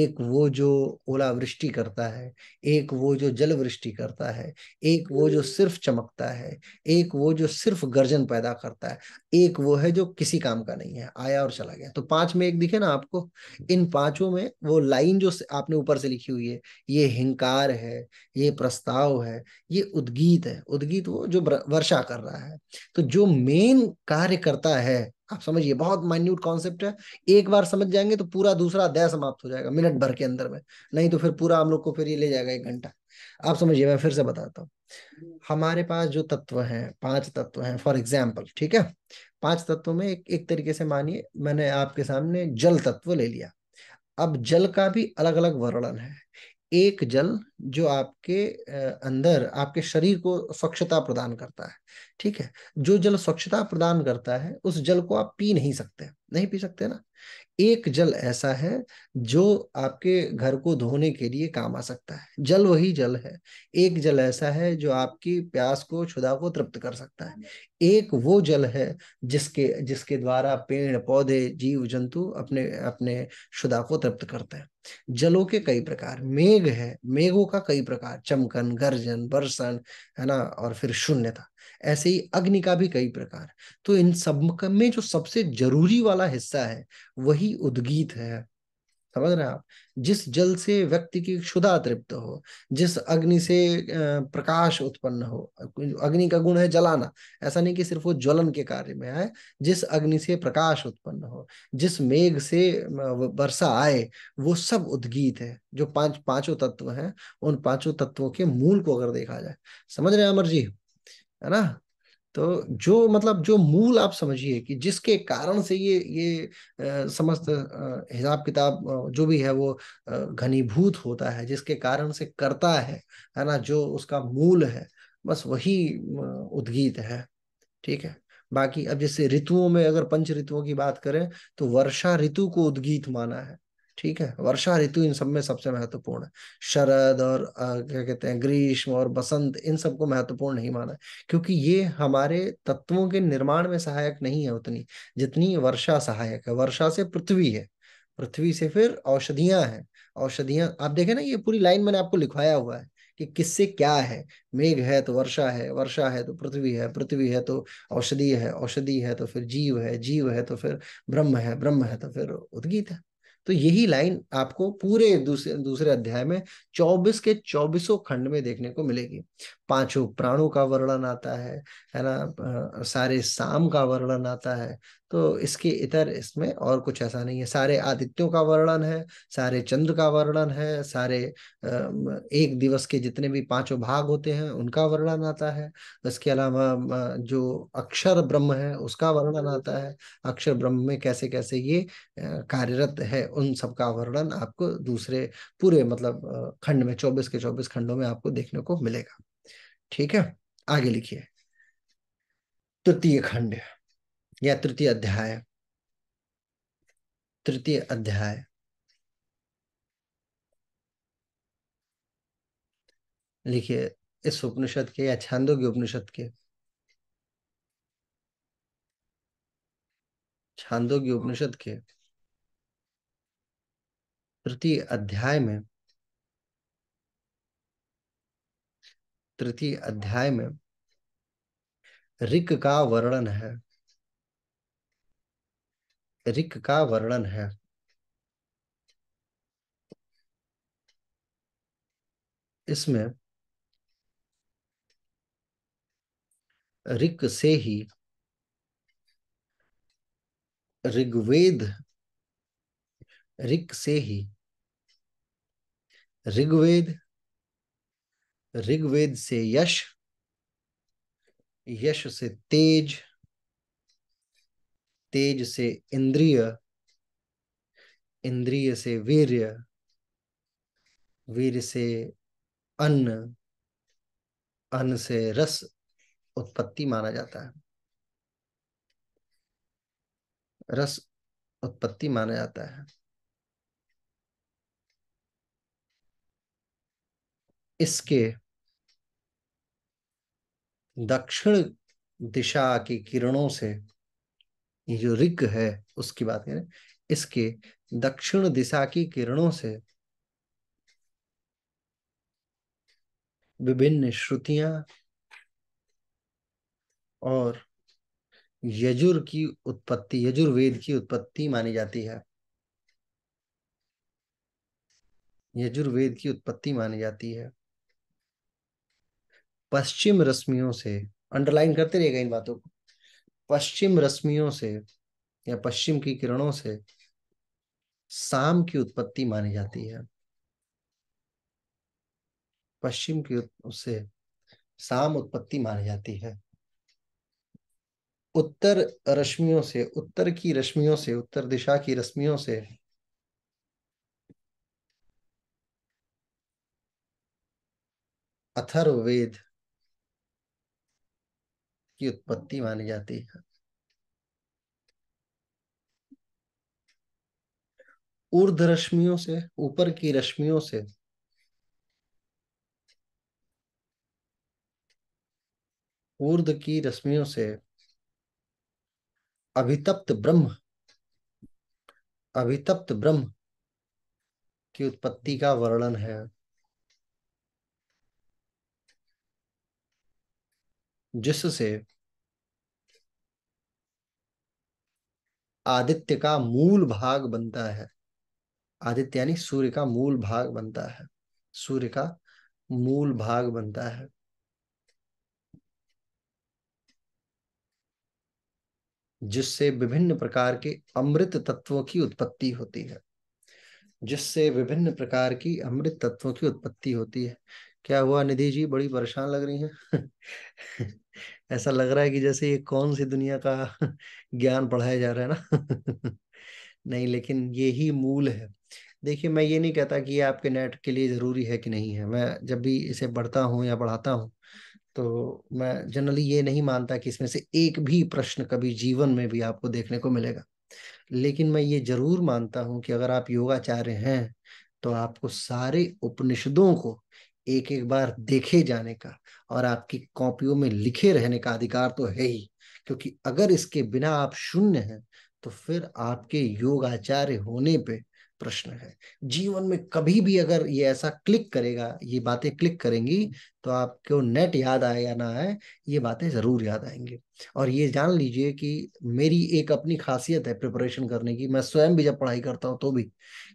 एक वो जो ओलावृष्टि करता है एक वो जो जलवृष्टि करता है एक वो जो सिर्फ चमकता है एक एक वो जो सिर्फ गर्जन पैदा करता है एक वो है जो किसी काम का नहीं है आया और चला गया तो पांच में एक दिखे ना आपको इन पांचों में वो लाइन जो आपने ऊपर से लिखी हुई है ये हिंकार है ये प्रस्ताव है ये उद्गीत है उद्गीत वो जो वर्षा कर रहा है तो जो मेन कार्य करता है आप समझिए बहुत माइन्यूट कॉन्सेप्ट है एक बार समझ जाएंगे तो पूरा दूसरा अध्याय समाप्त हो जाएगा मिनट भर के अंदर में नहीं तो फिर पूरा हम लोग को फिर ये ले जाएगा एक घंटा आप समझिए मैं फिर से बताता हूँ हम्म। हमारे पास जो तत्व हैं पांच तत्व हैं फॉर एग्जाम्पल ठीक है पांच तत्वों में एक एक तरीके से मानिए मैंने आपके सामने जल तत्व ले लिया अब जल का भी अलग अलग वर्णन है एक जल जो आपके अंदर आपके शरीर को स्वच्छता प्रदान करता है ठीक है जो जल स्वच्छता प्रदान करता है उस जल को आप पी नहीं सकते नहीं पी सकते ना एक जल ऐसा है जो आपके घर को धोने के लिए काम आ सकता है जल वही जल है एक जल ऐसा है जो आपकी प्यास को क्षुदा को तृप्त कर सकता है एक वो जल है जिसके जिसके द्वारा पेड़ पौधे जीव जंतु अपने अपने क्षुदा को तृप्त करते हैं जलों के कई प्रकार मेघ है मेघों का कई प्रकार चमकन गर्जन बरसन है ना और फिर शून्यता ऐसे ही अग्नि का भी कई प्रकार तो इन सब में जो सबसे जरूरी वाला हिस्सा है वही उद्गीत है समझ रहे हैं आप जिस जल से व्यक्ति की क्षुधा तृप्त हो जिस अग्नि से प्रकाश उत्पन्न हो अग्नि का गुण है जलाना ऐसा नहीं कि सिर्फ वो ज्वलन के कार्य में आए जिस अग्नि से प्रकाश उत्पन्न हो जिस मेघ से वर्षा आए वो सब उद्गीत है जो पांच पांचों तत्व हैं उन पांचों तत्वों के मूल को अगर देखा जाए समझ रहे हैं अमर जी है ना तो जो मतलब जो मूल आप समझिए कि जिसके कारण से ये ये समस्त हिसाब किताब जो भी है वो घनीभूत होता है जिसके कारण से करता है है ना जो उसका मूल है बस वही उद्गीत है ठीक है बाकी अब जैसे ऋतुओं में अगर पंच ऋतुओं की बात करें तो वर्षा ऋतु को उद्गीत माना है ठीक है वर्षा ऋतु इन सब में सबसे महत्वपूर्ण है शरद और क्या कहते हैं ग्रीष्म और बसंत इन सबको महत्वपूर्ण नहीं माना क्योंकि ये हमारे तत्वों के निर्माण में सहायक नहीं है उतनी जितनी वर्षा सहायक है वर्षा से पृथ्वी है पृथ्वी से फिर औषधियां हैं औषधियां आप देखें ना ये पूरी लाइन मैंने आपको लिखवाया हुआ है कि किससे क्या है मेघ है तो वर्षा है वर्षा है तो पृथ्वी है पृथ्वी है तो औषधि है औषधि है तो फिर जीव है जीव है तो फिर ब्रह्म है ब्रह्म है तो फिर उद्गीत है तो यही लाइन आपको पूरे दूसरे दूसरे अध्याय में चौबीस के चौबीसों खंड में देखने को मिलेगी पांचों प्राणों का वर्णन आता है है ना सारे साम का वर्णन आता है तो इसके इतर इसमें और कुछ ऐसा नहीं है सारे आदित्यों का वर्णन है सारे चंद्र का वर्णन है सारे एक दिवस के जितने भी पांचों भाग होते हैं उनका वर्णन आता है इसके अलावा जो अक्षर ब्रह्म है उसका वर्णन आता है अक्षर ब्रह्म में कैसे कैसे ये कार्यरत है उन सब का वर्णन आपको दूसरे पूरे मतलब खंड में चौबीस के चौबीस खंडों में आपको देखने को मिलेगा ठीक है आगे लिखिए तृतीय खंड या तृतीय अध्याय तृतीय अध्याय लिखिए इस उपनिषद के या छांदोग्य उपनिषद के छांदोग्य उपनिषद के तृतीय अध्याय में तृतीय अध्याय में रिक का वर्णन है रिक का वर्णन है इसमें ऋक से ही ऋग्वेद रिक से ही ऋग्वेद ऋग्वेद से यश यश से तेज तेज से इंद्रिय इंद्रिय से वीर्य वीर से अन्न अन्न से रस उत्पत्ति माना जाता है रस उत्पत्ति माना जाता है इसके दक्षिण दिशा की किरणों से ये जो ऋग है उसकी बात करें इसके दक्षिण दिशा की किरणों से विभिन्न श्रुतियां और यजुर की उत्पत्ति यजुर्वेद की उत्पत्ति मानी जाती है यजुर्वेद की उत्पत्ति मानी जाती है पश्चिम रश्मियों से अंडरलाइन करते रहिएगा इन बातों को पश्चिम रश्मियों से या पश्चिम की किरणों से शाम की उत्पत्ति मानी जाती है पश्चिम की उससे शाम उत्पत्ति मानी जाती है उत्तर रश्मियों से उत्तर की रश्मियों से उत्तर दिशा की रश्मियों से अथर्ववेद की उत्पत्ति मानी जाती है ऊर्ध रश्मियों से ऊपर की रश्मियों से ऊर्ध की रश्मियों से अभितप्त ब्रह्म अभितप्त ब्रह्म की उत्पत्ति का वर्णन है जिससे आदित्य का मूल भाग बनता है आदित्य यानी सूर्य का मूल भाग बनता है सूर्य का मूल भाग बनता है जिससे विभिन्न प्रकार के अमृत तत्वों की उत्पत्ति होती है जिससे विभिन्न प्रकार की अमृत तत्वों की उत्पत्ति होती है क्या हुआ निधि जी बड़ी परेशान लग रही हैं ऐसा लग रहा है कि जैसे ये कौन सी दुनिया का ज्ञान पढ़ाया जा रहा है ना नहीं लेकिन ये ही मूल है देखिए मैं ये नहीं कहता कि ये आपके नेट के लिए ज़रूरी है कि नहीं है मैं जब भी इसे पढ़ता हूँ या पढ़ाता हूँ तो मैं जनरली ये नहीं मानता कि इसमें से एक भी प्रश्न कभी जीवन में भी आपको देखने को मिलेगा लेकिन मैं ये जरूर मानता हूँ कि अगर आप योगाचार्य हैं तो आपको सारे उपनिषदों को एक एक बार देखे जाने का और आपकी कॉपियों में लिखे रहने का अधिकार तो है ही क्योंकि अगर इसके बिना आप शून्य हैं तो फिर आपके योगाचार्य होने पे प्रश्न है जीवन में कभी भी अगर ये ऐसा क्लिक करेगा ये बातें क्लिक करेंगी तो आपको नेट याद आए या ना आए ये बातें ज़रूर याद आएंगी और ये जान लीजिए कि मेरी एक अपनी खासियत है प्रिपरेशन करने की मैं स्वयं भी जब पढ़ाई करता हूँ तो भी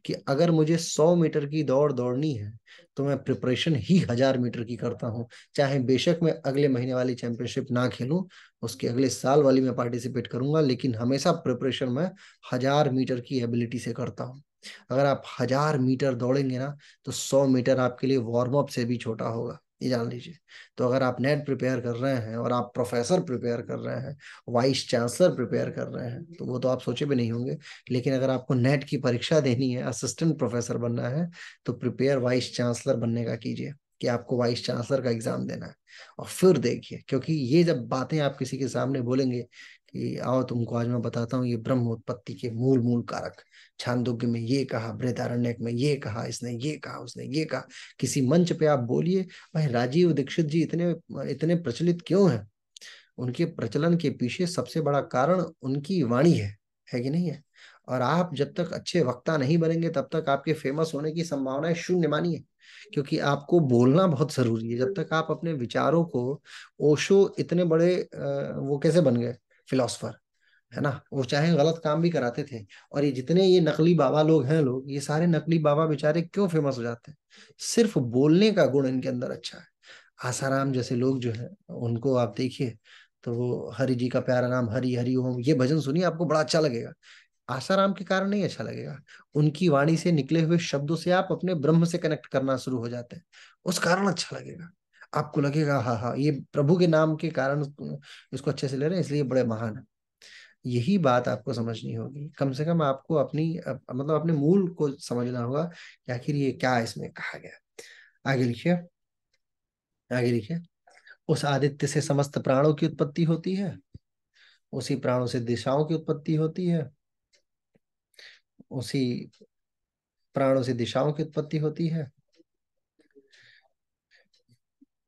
कि अगर मुझे सौ मीटर की दौड़ दौड़नी है तो मैं प्रिपरेशन ही हजार मीटर की करता हूँ चाहे बेशक मैं अगले महीने वाली चैंपियनशिप ना खेलूँ उसके अगले साल वाली मैं पार्टिसिपेट करूंगा लेकिन हमेशा प्रिपरेशन मैं हजार मीटर की एबिलिटी से करता हूँ अगर आप हजार मीटर दौड़ेंगे ना तो सौ मीटर आपके लिए वार्म अप से भी छोटा होगा ये जान लीजिए तो अगर आप नेट प्रिपेयर कर रहे हैं और आप प्रोफेसर प्रिपेयर कर रहे हैं वाइस चांसलर प्रिपेयर कर रहे हैं तो वो तो आप सोचे भी नहीं होंगे लेकिन अगर आपको नेट की परीक्षा देनी है असिस्टेंट प्रोफेसर बनना है तो प्रिपेयर वाइस चांसलर बनने का कीजिए कि आपको वाइस चांसलर का एग्जाम देना है और फिर देखिए क्योंकि ये जब बातें आप किसी के सामने बोलेंगे कि आओ तुमको आज मैं बताता हूँ ये ब्रह्म उत्पत्ति के मूल मूल कारक छांदोग्य में ये कहा बृहदारण्यक में ये कहा इसने ये कहा उसने ये कहा किसी मंच पे आप बोलिए भाई राजीव दीक्षित जी इतने इतने प्रचलित क्यों हैं उनके प्रचलन के पीछे सबसे बड़ा कारण उनकी वाणी है है कि नहीं है और आप जब तक अच्छे वक्ता नहीं बनेंगे तब तक आपके फेमस होने की संभावनाएं शून्य मानिए क्योंकि आपको बोलना बहुत जरूरी है जब तक आप अपने विचारों को ओशो इतने बड़े वो कैसे बन गए फिलोसफर है ना वो चाहे गलत काम भी कराते थे और ये जितने ये नकली बाबा लोग हैं लोग ये सारे नकली बाबा बेचारे क्यों फेमस हो जाते हैं सिर्फ बोलने का गुण इनके अंदर अच्छा है आसाराम जैसे लोग जो है उनको आप देखिए तो वो हरि जी का प्यारा नाम हरि हरि ओम ये भजन सुनिए आपको बड़ा अच्छा लगेगा आसाराम के कारण नहीं अच्छा लगेगा उनकी वाणी से निकले हुए शब्दों से आप अपने ब्रह्म से कनेक्ट करना शुरू हो जाते हैं उस कारण अच्छा लगेगा आपको लगेगा हाँ हाँ ये प्रभु के नाम के कारण इसको अच्छे से ले रहे हैं इसलिए बड़े महान है यही बात आपको समझनी होगी कम से कम आपको अपनी अप, मतलब अपने मूल को समझना होगा कि आखिर ये क्या इसमें कहा गया आगे लिखिए आगे लिखिए उस आदित्य से समस्त प्राणों की उत्पत्ति होती है उसी प्राणों से दिशाओं की उत्पत्ति होती है उसी प्राणों से दिशाओं की उत्पत्ति होती है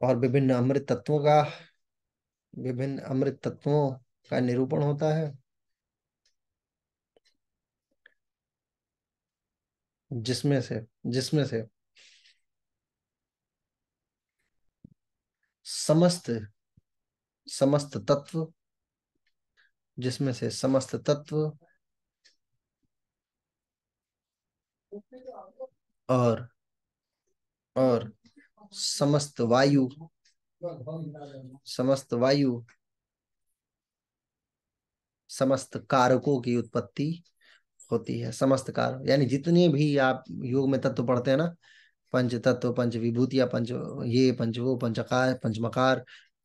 और विभिन्न अमृत तत्वों का विभिन्न अमृत तत्वों का निरूपण होता है जिसमें से जिसमें से समस्त समस्त तत्व जिसमें से समस्त तत्व और और समस्त वायु समस्त वायु समस्त कारकों की उत्पत्ति होती है समस्त कारक यानी जितने भी आप योग में तत्व पढ़ते हैं ना पंच तत्व पंच विभूतिया पंच ये पंच वो पंचकार पंचमकार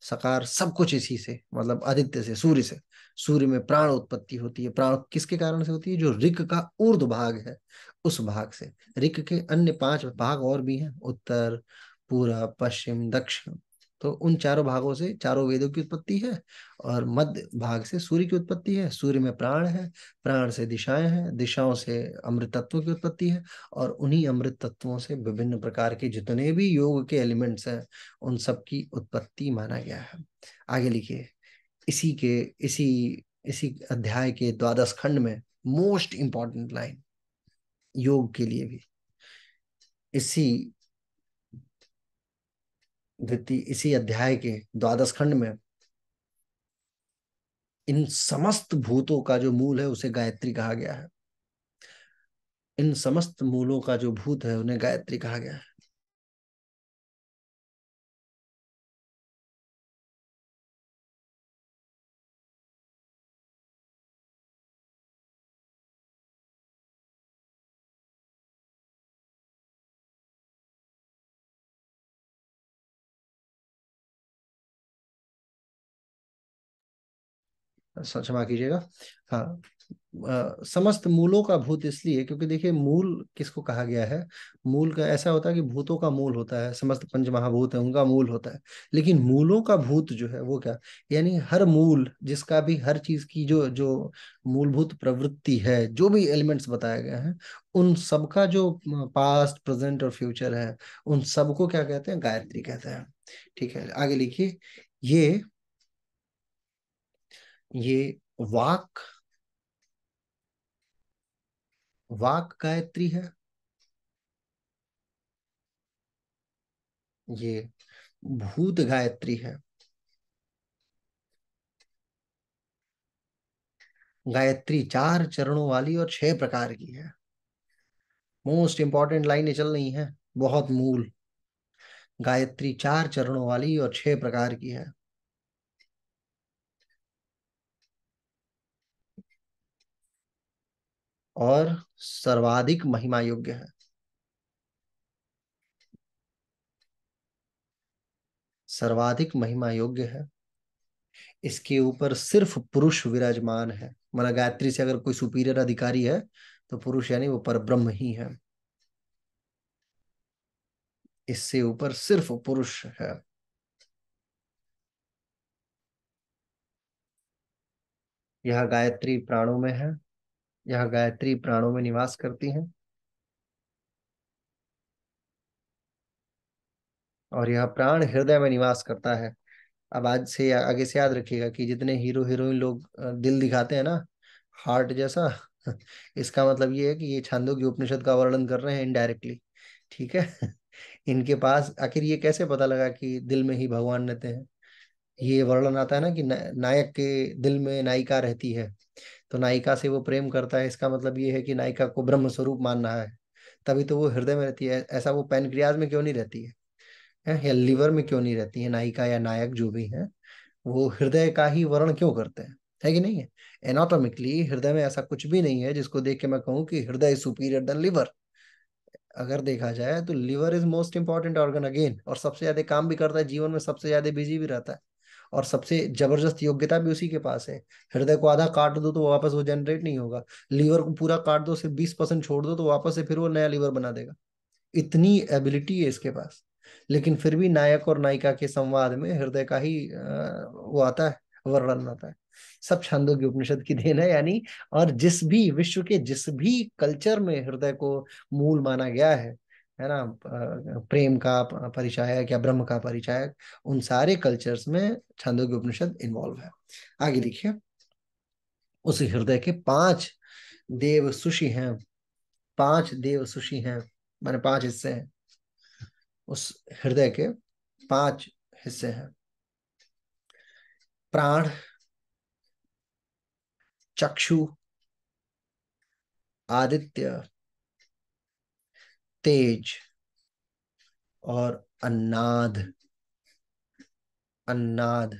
सकार सब कुछ इसी से मतलब आदित्य से सूर्य से सूर्य में प्राण उत्पत्ति होती है प्राण किसके कारण से होती है जो रिक का ऊर्ध भाग है उस भाग से रिक के अन्य पांच भाग और भी हैं उत्तर पूरा पश्चिम दक्षिण तो उन चारों भागों से चारों वेदों की उत्पत्ति है और मध्य भाग से सूर्य की उत्पत्ति है सूर्य में प्राण है प्राण से दिशाएं हैं दिशाओं से अमृत तत्वों की उत्पत्ति है और उन्हीं अमृत तत्वों से विभिन्न प्रकार के जितने भी योग के एलिमेंट्स हैं उन सब की उत्पत्ति माना गया है आगे लिखिए इसी के इसी इसी अध्याय के द्वादश खंड में मोस्ट इंपॉर्टेंट लाइन योग के लिए भी इसी द्वितीय इसी अध्याय के द्वादश खंड में इन समस्त भूतों का जो मूल है उसे गायत्री कहा गया है इन समस्त मूलों का जो भूत है उन्हें गायत्री कहा गया है क्षमा कीजिएगा हाँ समस्त मूलों का भूत इसलिए क्योंकि देखिए मूल किसको कहा गया है मूल का ऐसा होता है कि भूतों का मूल होता है समस्त पंच महाभूत है उनका मूल होता है लेकिन मूलों का भूत जो है वो क्या यानी हर मूल जिसका भी हर चीज की जो जो मूलभूत प्रवृत्ति है जो भी एलिमेंट्स बताए गए हैं उन सबका जो पास्ट प्रेजेंट और फ्यूचर है उन सबको क्या कहते हैं गायत्री कहते हैं ठीक है आगे लिखिए ये ये वाक वाक गायत्री है ये भूत गायत्री है गायत्री चार चरणों वाली और छह प्रकार की है मोस्ट इंपॉर्टेंट लाइनें चल रही हैं बहुत मूल गायत्री चार चरणों वाली और छह प्रकार की है और सर्वाधिक महिमा योग्य है सर्वाधिक महिमा योग्य है इसके ऊपर सिर्फ पुरुष विराजमान है माना गायत्री से अगर कोई सुपीरियर अधिकारी है तो पुरुष यानी वो पर ब्रह्म ही है इससे ऊपर सिर्फ पुरुष है यह गायत्री प्राणों में है यह गायत्री प्राणों में निवास करती है और यह प्राण हृदय में निवास करता है अब आज से आगे से याद रखिएगा कि जितने हीरो हीरोइन लोग दिल दिखाते हैं ना हार्ट जैसा इसका मतलब ये है कि ये के उपनिषद का वर्णन कर रहे हैं इनडायरेक्टली ठीक है इनके पास आखिर ये कैसे पता लगा कि दिल में ही भगवान रहते हैं ये वर्णन आता है ना कि नायक के दिल में नायिका रहती है तो नायिका से वो प्रेम करता है इसका मतलब ये है कि नायिका को ब्रह्म स्वरूप मान रहा है तभी तो वो हृदय में रहती है ऐसा वो पेनक्रियाज में क्यों नहीं रहती है या लिवर में क्यों नहीं रहती है नायिका या नायक जो भी है वो हृदय का ही वर्ण क्यों करते हैं है कि नहीं है एनाटोमिकली हृदय में ऐसा कुछ भी नहीं है जिसको देख के मैं कहूँ कि हृदय सुपीरियर देन लिवर अगर देखा जाए तो liver is most important organ again और सबसे ज्यादा काम भी करता है जीवन में सबसे ज्यादा बिजी भी रहता है और सबसे जबरदस्त योग्यता भी उसी के पास है हृदय को आधा काट दो तो वापस वो जनरेट नहीं होगा लीवर को पूरा काट दो सिर्फ बीस परसेंट छोड़ दो तो वापस से फिर वो नया लीवर बना देगा इतनी एबिलिटी है इसके पास लेकिन फिर भी नायक और नायिका के संवाद में हृदय का ही वो आता है वर्णन आता है सब छंदों की उपनिषद की देन है यानी और जिस भी विश्व के जिस भी कल्चर में हृदय को मूल माना गया है है ना प्रेम का परिचायक या ब्रह्म का परिचायक उन सारे कल्चर्स में के उपनिषद इन्वॉल्व है आगे देखिए उस हृदय के पांच देव सुषि हैं पांच देव सुषि हैं माने पांच हिस्से हैं उस हृदय के पांच हिस्से हैं प्राण चक्षु आदित्य तेज और अन्नाद अन्नाद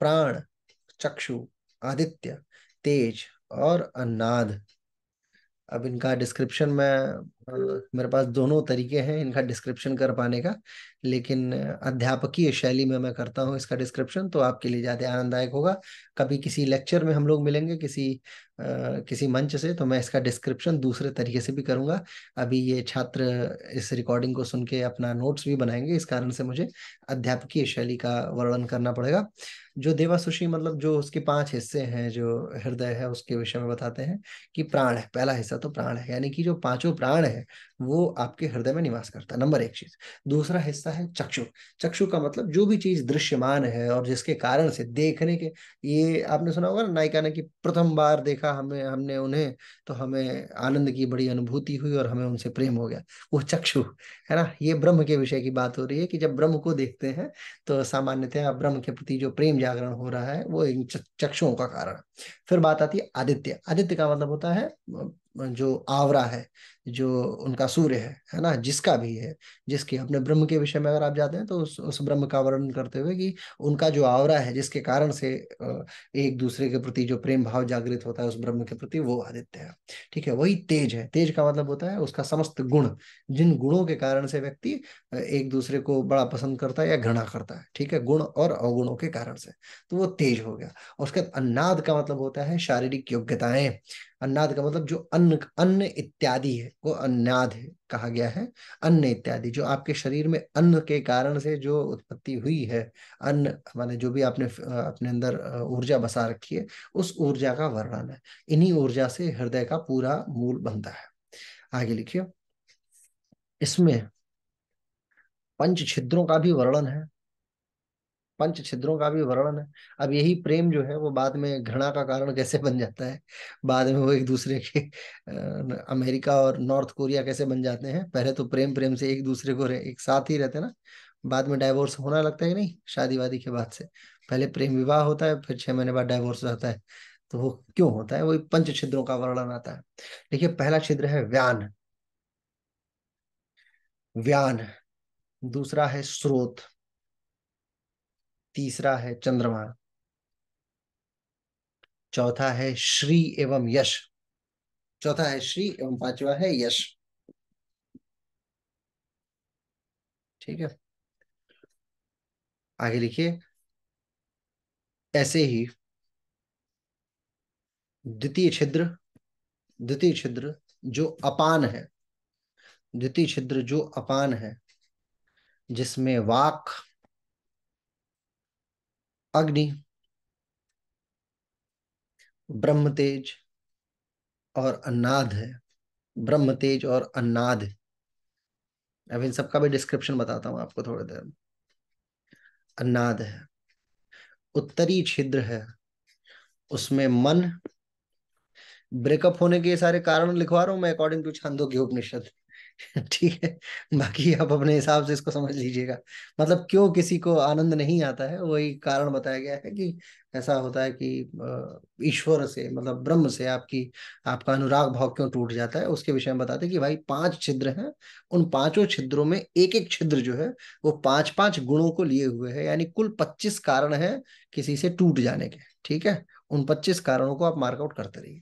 प्राण चक्षु आदित्य तेज और अन्नाद अब इनका डिस्क्रिप्शन में मेरे पास दोनों तरीके हैं इनका डिस्क्रिप्शन कर पाने का लेकिन अध्यापकीय शैली में मैं करता हूँ इसका डिस्क्रिप्शन तो आपके लिए ज़्यादा आनंददायक होगा कभी किसी लेक्चर में हम लोग मिलेंगे किसी आ, किसी मंच से तो मैं इसका डिस्क्रिप्शन दूसरे तरीके से भी करूँगा अभी ये छात्र इस रिकॉर्डिंग को सुन के अपना नोट्स भी बनाएंगे इस कारण से मुझे अध्यापकीय शैली का वर्णन करना पड़ेगा जो देवासुषी मतलब जो उसके पांच हिस्से हैं जो हृदय है उसके विषय में बताते हैं कि प्राण है पहला हिस्सा तो प्राण है यानी कि जो पांचों प्राण है है वो आपके हृदय में निवास करता है नंबर एक चीज दूसरा हिस्सा है चक्षु चक्षु का मतलब जो भी चीज दृश्यमान है और जिसके कारण से देखने के ये आपने सुना होगा ना नायिका ने कि प्रथम बार देखा हमें हमने उन्हें तो हमें आनंद की बड़ी अनुभूति हुई और हमें उनसे प्रेम हो गया वो चक्षु है ना ये ब्रह्म के विषय की बात हो रही है कि जब ब्रह्म को देखते हैं तो सामान्यतः ब्रह्म के प्रति जो प्रेम जागरण हो रहा है वो इन चक्षुओं का कारण फिर बात आती है आदित्य आदित्य का मतलब होता है जो आवरा है जो उनका सूर्य है है ना जिसका भी है जिसके अपने ब्रह्म के विषय में अगर आप जाते हैं तो उस उस ब्रह्म का वर्णन करते हुए कि उनका जो आवरा है जिसके कारण से एक दूसरे के प्रति जो प्रेम भाव जागृत होता है उस ब्रह्म के प्रति वो आदित्य है ठीक है वही तेज है तेज का मतलब होता है उसका समस्त गुण जिन गुणों के कारण से व्यक्ति एक दूसरे को बड़ा पसंद करता है या घृणा करता है ठीक है गुण और अवगुणों के कारण से तो वो तेज हो गया और उसके बाद अन्नाद का मतलब होता है शारीरिक योग्यताएं अन्नाद का मतलब जो अन्न अन्न इत्यादि है वो अन्नाद है कहा गया है अन्न इत्यादि जो आपके शरीर में अन्न के कारण से जो उत्पत्ति हुई है अन्न माने जो भी आपने अपने अंदर ऊर्जा बसा रखी है उस ऊर्जा का वर्णन है इन्हीं ऊर्जा से हृदय का पूरा मूल बनता है आगे लिखिए इसमें पंच छिद्रों का भी वर्णन है पंच छिद्रों का भी वर्णन है अब यही प्रेम जो है वो बाद में घृणा का कारण कैसे बन जाता है बाद में वो एक दूसरे के अमेरिका और नॉर्थ कोरिया कैसे बन जाते हैं पहले तो प्रेम प्रेम से एक दूसरे को एक साथ ही रहते ना बाद में डाइवोर्स होना लगता है कि नहीं शादी वादी के बाद से पहले प्रेम विवाह होता है फिर छह महीने बाद डाइवोर्स रहता है तो वो क्यों होता है वही पंच छिद्रों का वर्णन आता है देखिए पहला छिद्र है व्यान व्यान दूसरा है स्रोत तीसरा है चंद्रमा चौथा है श्री एवं यश चौथा है श्री एवं पांचवा है यश ठीक है आगे लिखिए ऐसे ही द्वितीय छिद्र द्वितीय छिद्र जो अपान है द्वितीय छिद्र जो अपान है जिसमें वाक अग्नि ब्रह्म तेज और अन्नाद है ब्रह्म तेज और अन्नाद अब इन सबका भी डिस्क्रिप्शन बताता हूं आपको थोड़ी देर में अन्नाद है उत्तरी छिद्र है उसमें मन ब्रेकअप होने के सारे कारण लिखवा रहा हूं मैं अकॉर्डिंग टू छांदो के उपनिषद ठीक है बाकी आप अपने हिसाब से इसको समझ लीजिएगा मतलब क्यों किसी को आनंद नहीं आता है वही कारण बताया गया है कि ऐसा होता है कि ईश्वर से मतलब ब्रह्म से आपकी आपका अनुराग भाव क्यों टूट जाता है उसके विषय में बताते हैं कि भाई पांच छिद्र हैं उन पांचों छिद्रों में एक एक छिद्र जो है वो पांच पांच गुणों को लिए हुए है यानी कुल पच्चीस कारण है किसी से टूट जाने के ठीक है उन पच्चीस कारणों को आप मार्कआउट करते रहिए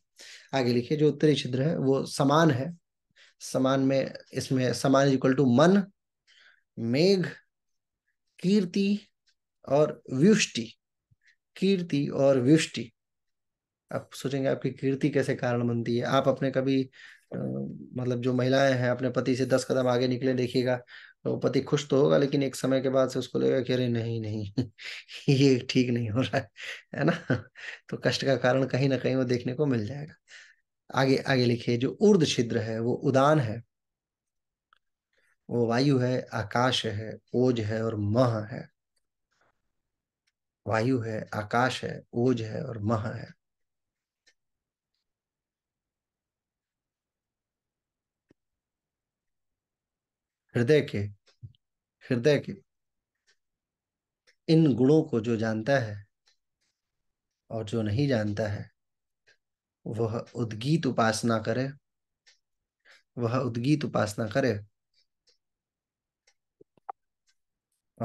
आगे लिखिए जो उत्तरी छिद्र है वो समान है समान में इसमें समान इक्वल टू मन मेघ कीर्ति और व्युष्टि कीर्ति और व्युष्टि आप सोचेंगे आपकी कीर्ति कैसे कारण बनती है आप अपने कभी मतलब जो महिलाएं हैं अपने पति से दस कदम आगे निकले देखिएगा तो पति खुश तो होगा लेकिन एक समय के बाद से उसको लगेगा कि अरे नहीं नहीं ये ठीक नहीं हो रहा है है ना तो कष्ट का कारण कहीं ना कहीं वो देखने को मिल जाएगा आगे आगे लिखे जो उर्द छिद्र है वो उदान है वो वायु है आकाश है ओज है और मह है वायु है आकाश है ओज है और मह है हृदय के हृदय के इन गुणों को जो जानता है और जो नहीं जानता है वह उद्गीत उपासना करे वह उद्गीत उपासना करे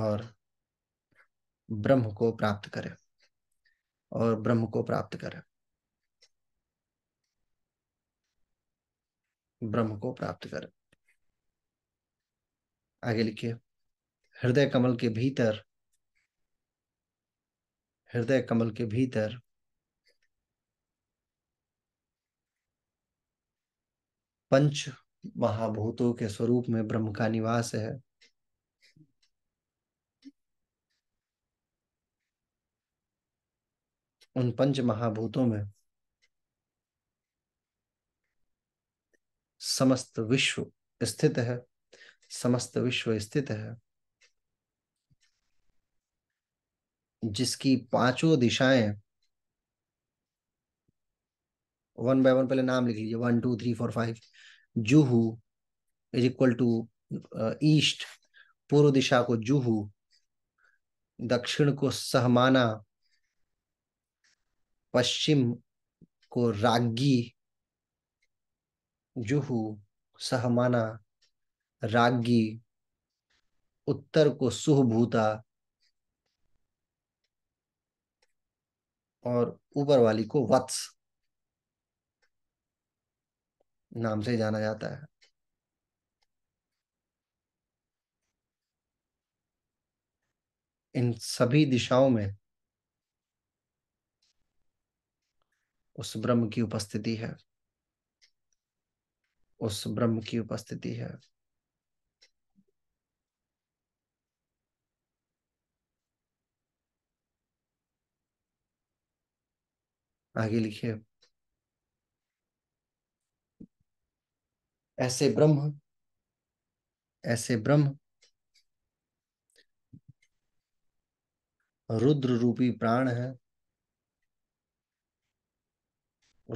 और ब्रह्म को प्राप्त करे और ब्रह्म को प्राप्त करे ब्रह्म को प्राप्त करे आगे लिखिए हृदय कमल के भीतर हृदय कमल के भीतर पंच महाभूतों के स्वरूप में ब्रह्म का निवास है उन पंच महाभूतों में समस्त विश्व स्थित है समस्त विश्व स्थित है जिसकी पांचों दिशाएं वन बाय वन पहले नाम लिख लीजिए one two three four five जूहू इज इक्वल टू ईस्ट पूर्व दिशा को जूहू दक्षिण को सहमाना पश्चिम को रागी जूहू सहमाना रागी उत्तर को सुहभूता और ऊपर वाली को वत्स नाम से जाना जाता है इन सभी दिशाओं में उस ब्रह्म की उपस्थिति है उस ब्रह्म की उपस्थिति है आगे लिखिए ऐसे ब्रह्म ऐसे ब्रह्म रुद्र रूपी प्राण है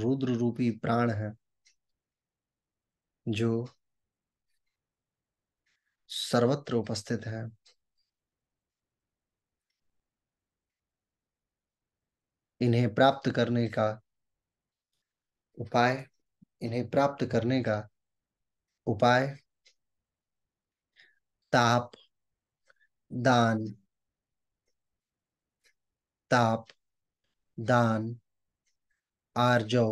रुद्र रूपी प्राण है जो सर्वत्र उपस्थित है इन्हें प्राप्त करने का उपाय इन्हें प्राप्त करने का उपाय ताप दान ताप दान आर्जो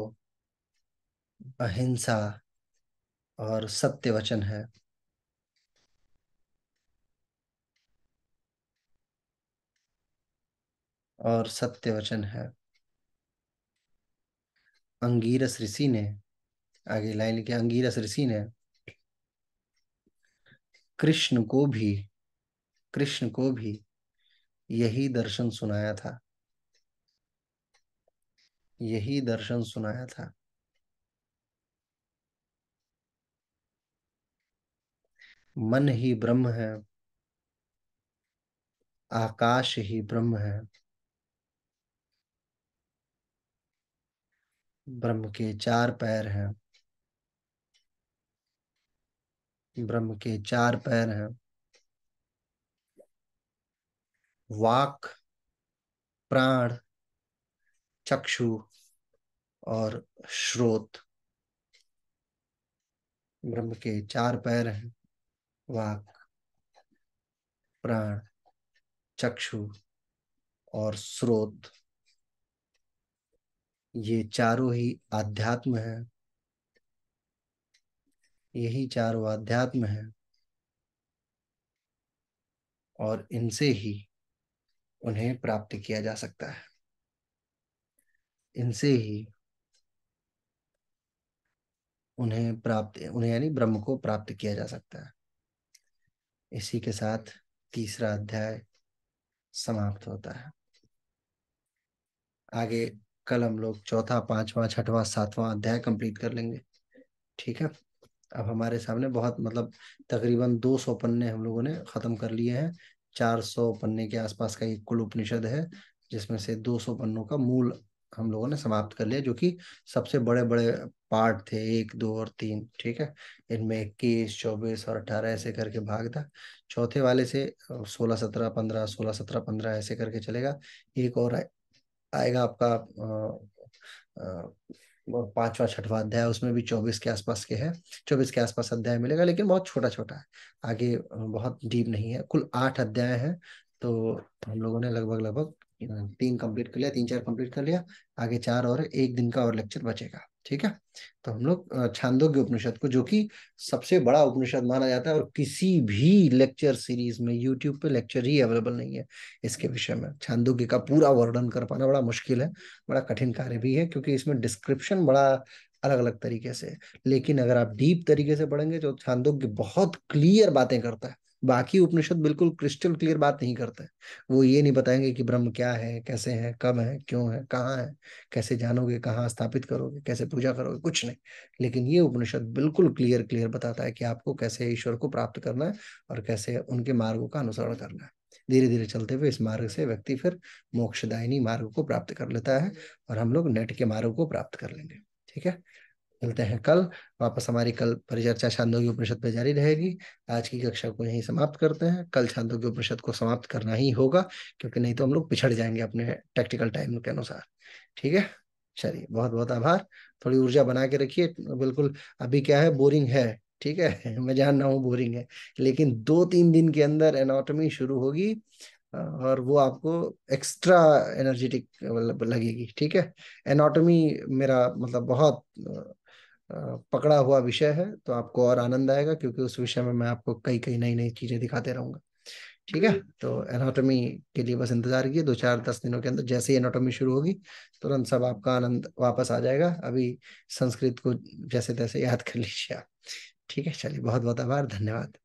अहिंसा और सत्य वचन है और सत्य वचन है अंगीरस ऋषि ने आगे लाइन के अंगीरस ऋषि ने कृष्ण को भी कृष्ण को भी यही दर्शन सुनाया था यही दर्शन सुनाया था मन ही ब्रह्म है आकाश ही ब्रह्म है ब्रह्म के चार पैर हैं ब्रह्म के चार पैर हैं वाक प्राण चक्षु और श्रोत ब्रह्म के चार पैर हैं वाक प्राण चक्षु और स्रोत ये चारों ही आध्यात्म है यही चार वो अध्यात्म है और इनसे ही उन्हें प्राप्त किया जा सकता है इनसे ही उन्हें प्राप्त उन्हें यानी ब्रह्म को प्राप्त किया जा सकता है इसी के साथ तीसरा अध्याय समाप्त होता है आगे कल हम लोग चौथा पांचवा छठवां सातवां अध्याय कंप्लीट कर लेंगे ठीक है अब हमारे सामने बहुत मतलब तकरीबन 200 पन्ने हम लोगों ने ख़त्म कर लिए हैं 400 पन्ने के आसपास का एक कुल उपनिषद है जिसमें से 200 पन्नों का मूल हम लोगों ने समाप्त कर लिया जो कि सबसे बड़े बड़े पार्ट थे एक दो और तीन ठीक है इनमें इक्कीस चौबीस और अठारह ऐसे करके भाग था चौथे वाले से सोलह सत्रह पंद्रह सोलह सत्रह पंद्रह ऐसे करके चलेगा एक और आएगा आपका आ, आ, पांचवा छठवा अध्याय उसमें भी चौबीस के आसपास के है चौबीस के आसपास अध्याय मिलेगा लेकिन बहुत छोटा छोटा है आगे बहुत डीप नहीं है कुल आठ अध्याय है तो हम लोगों ने लगभग लगभग तीन कंप्लीट कर लिया तीन चार कंप्लीट कर लिया आगे चार और एक दिन का और लेक्चर बचेगा ठीक है तो हम लोग छांदोग्य उपनिषद को जो कि सबसे बड़ा उपनिषद माना जाता है और किसी भी लेक्चर सीरीज में यूट्यूब पे लेक्चर ही अवेलेबल नहीं है इसके विषय में छांदोग्य का पूरा वर्णन कर पाना बड़ा मुश्किल है बड़ा कठिन कार्य भी है क्योंकि इसमें डिस्क्रिप्शन बड़ा अलग अलग तरीके से लेकिन अगर आप डीप तरीके से पढ़ेंगे तो छांदोग्य बहुत क्लियर बातें करता है बाकी उपनिषद बिल्कुल क्रिस्टल क्लियर बात नहीं करते वो ये नहीं बताएंगे कि ब्रह्म क्या है कैसे है कब है क्यों है कहाँ है कैसे जानोगे कहाँ स्थापित करोगे कैसे पूजा करोगे कुछ नहीं लेकिन ये उपनिषद बिल्कुल क्लियर क्लियर बताता है कि आपको कैसे ईश्वर को प्राप्त करना है और कैसे उनके मार्गों का अनुसरण करना है धीरे धीरे चलते हुए इस मार्ग से व्यक्ति फिर मोक्षदायिनी मार्ग को प्राप्त कर लेता है और हम लोग नेट के मार्ग को प्राप्त कर लेंगे ठीक है मिलते हैं कल वापस हमारी कल परिचर्चा छांदों की उपनिषद पर जारी रहेगी आज की कक्षा को यहीं समाप्त करते हैं कल छांदों की उपनिषद को समाप्त करना ही होगा क्योंकि नहीं तो हम लोग पिछड़ जाएंगे अपने प्रैक्टिकल टाइम के अनुसार ठीक है चलिए बहुत बहुत आभार थोड़ी ऊर्जा बना के रखिए बिल्कुल अभी क्या है बोरिंग है ठीक है मैं जान रहा हूँ बोरिंग है लेकिन दो तीन दिन के अंदर एनाटॉमी शुरू होगी और वो आपको एक्स्ट्रा एनर्जेटिक मतलब लगेगी ठीक है एनाटॉमी मेरा मतलब बहुत पकड़ा हुआ विषय है तो आपको और आनंद आएगा क्योंकि उस विषय में मैं आपको कई कई नई नई चीजें दिखाते रहूंगा ठीक है तो एनाटॉमी के लिए बस इंतजार किए दो चार दस दिनों के अंदर जैसे ही एनाटॉमी शुरू होगी तुरंत सब आपका आनंद वापस आ जाएगा अभी संस्कृत को जैसे तैसे याद कर लीजिए आप ठीक है चलिए बहुत बहुत आभार धन्यवाद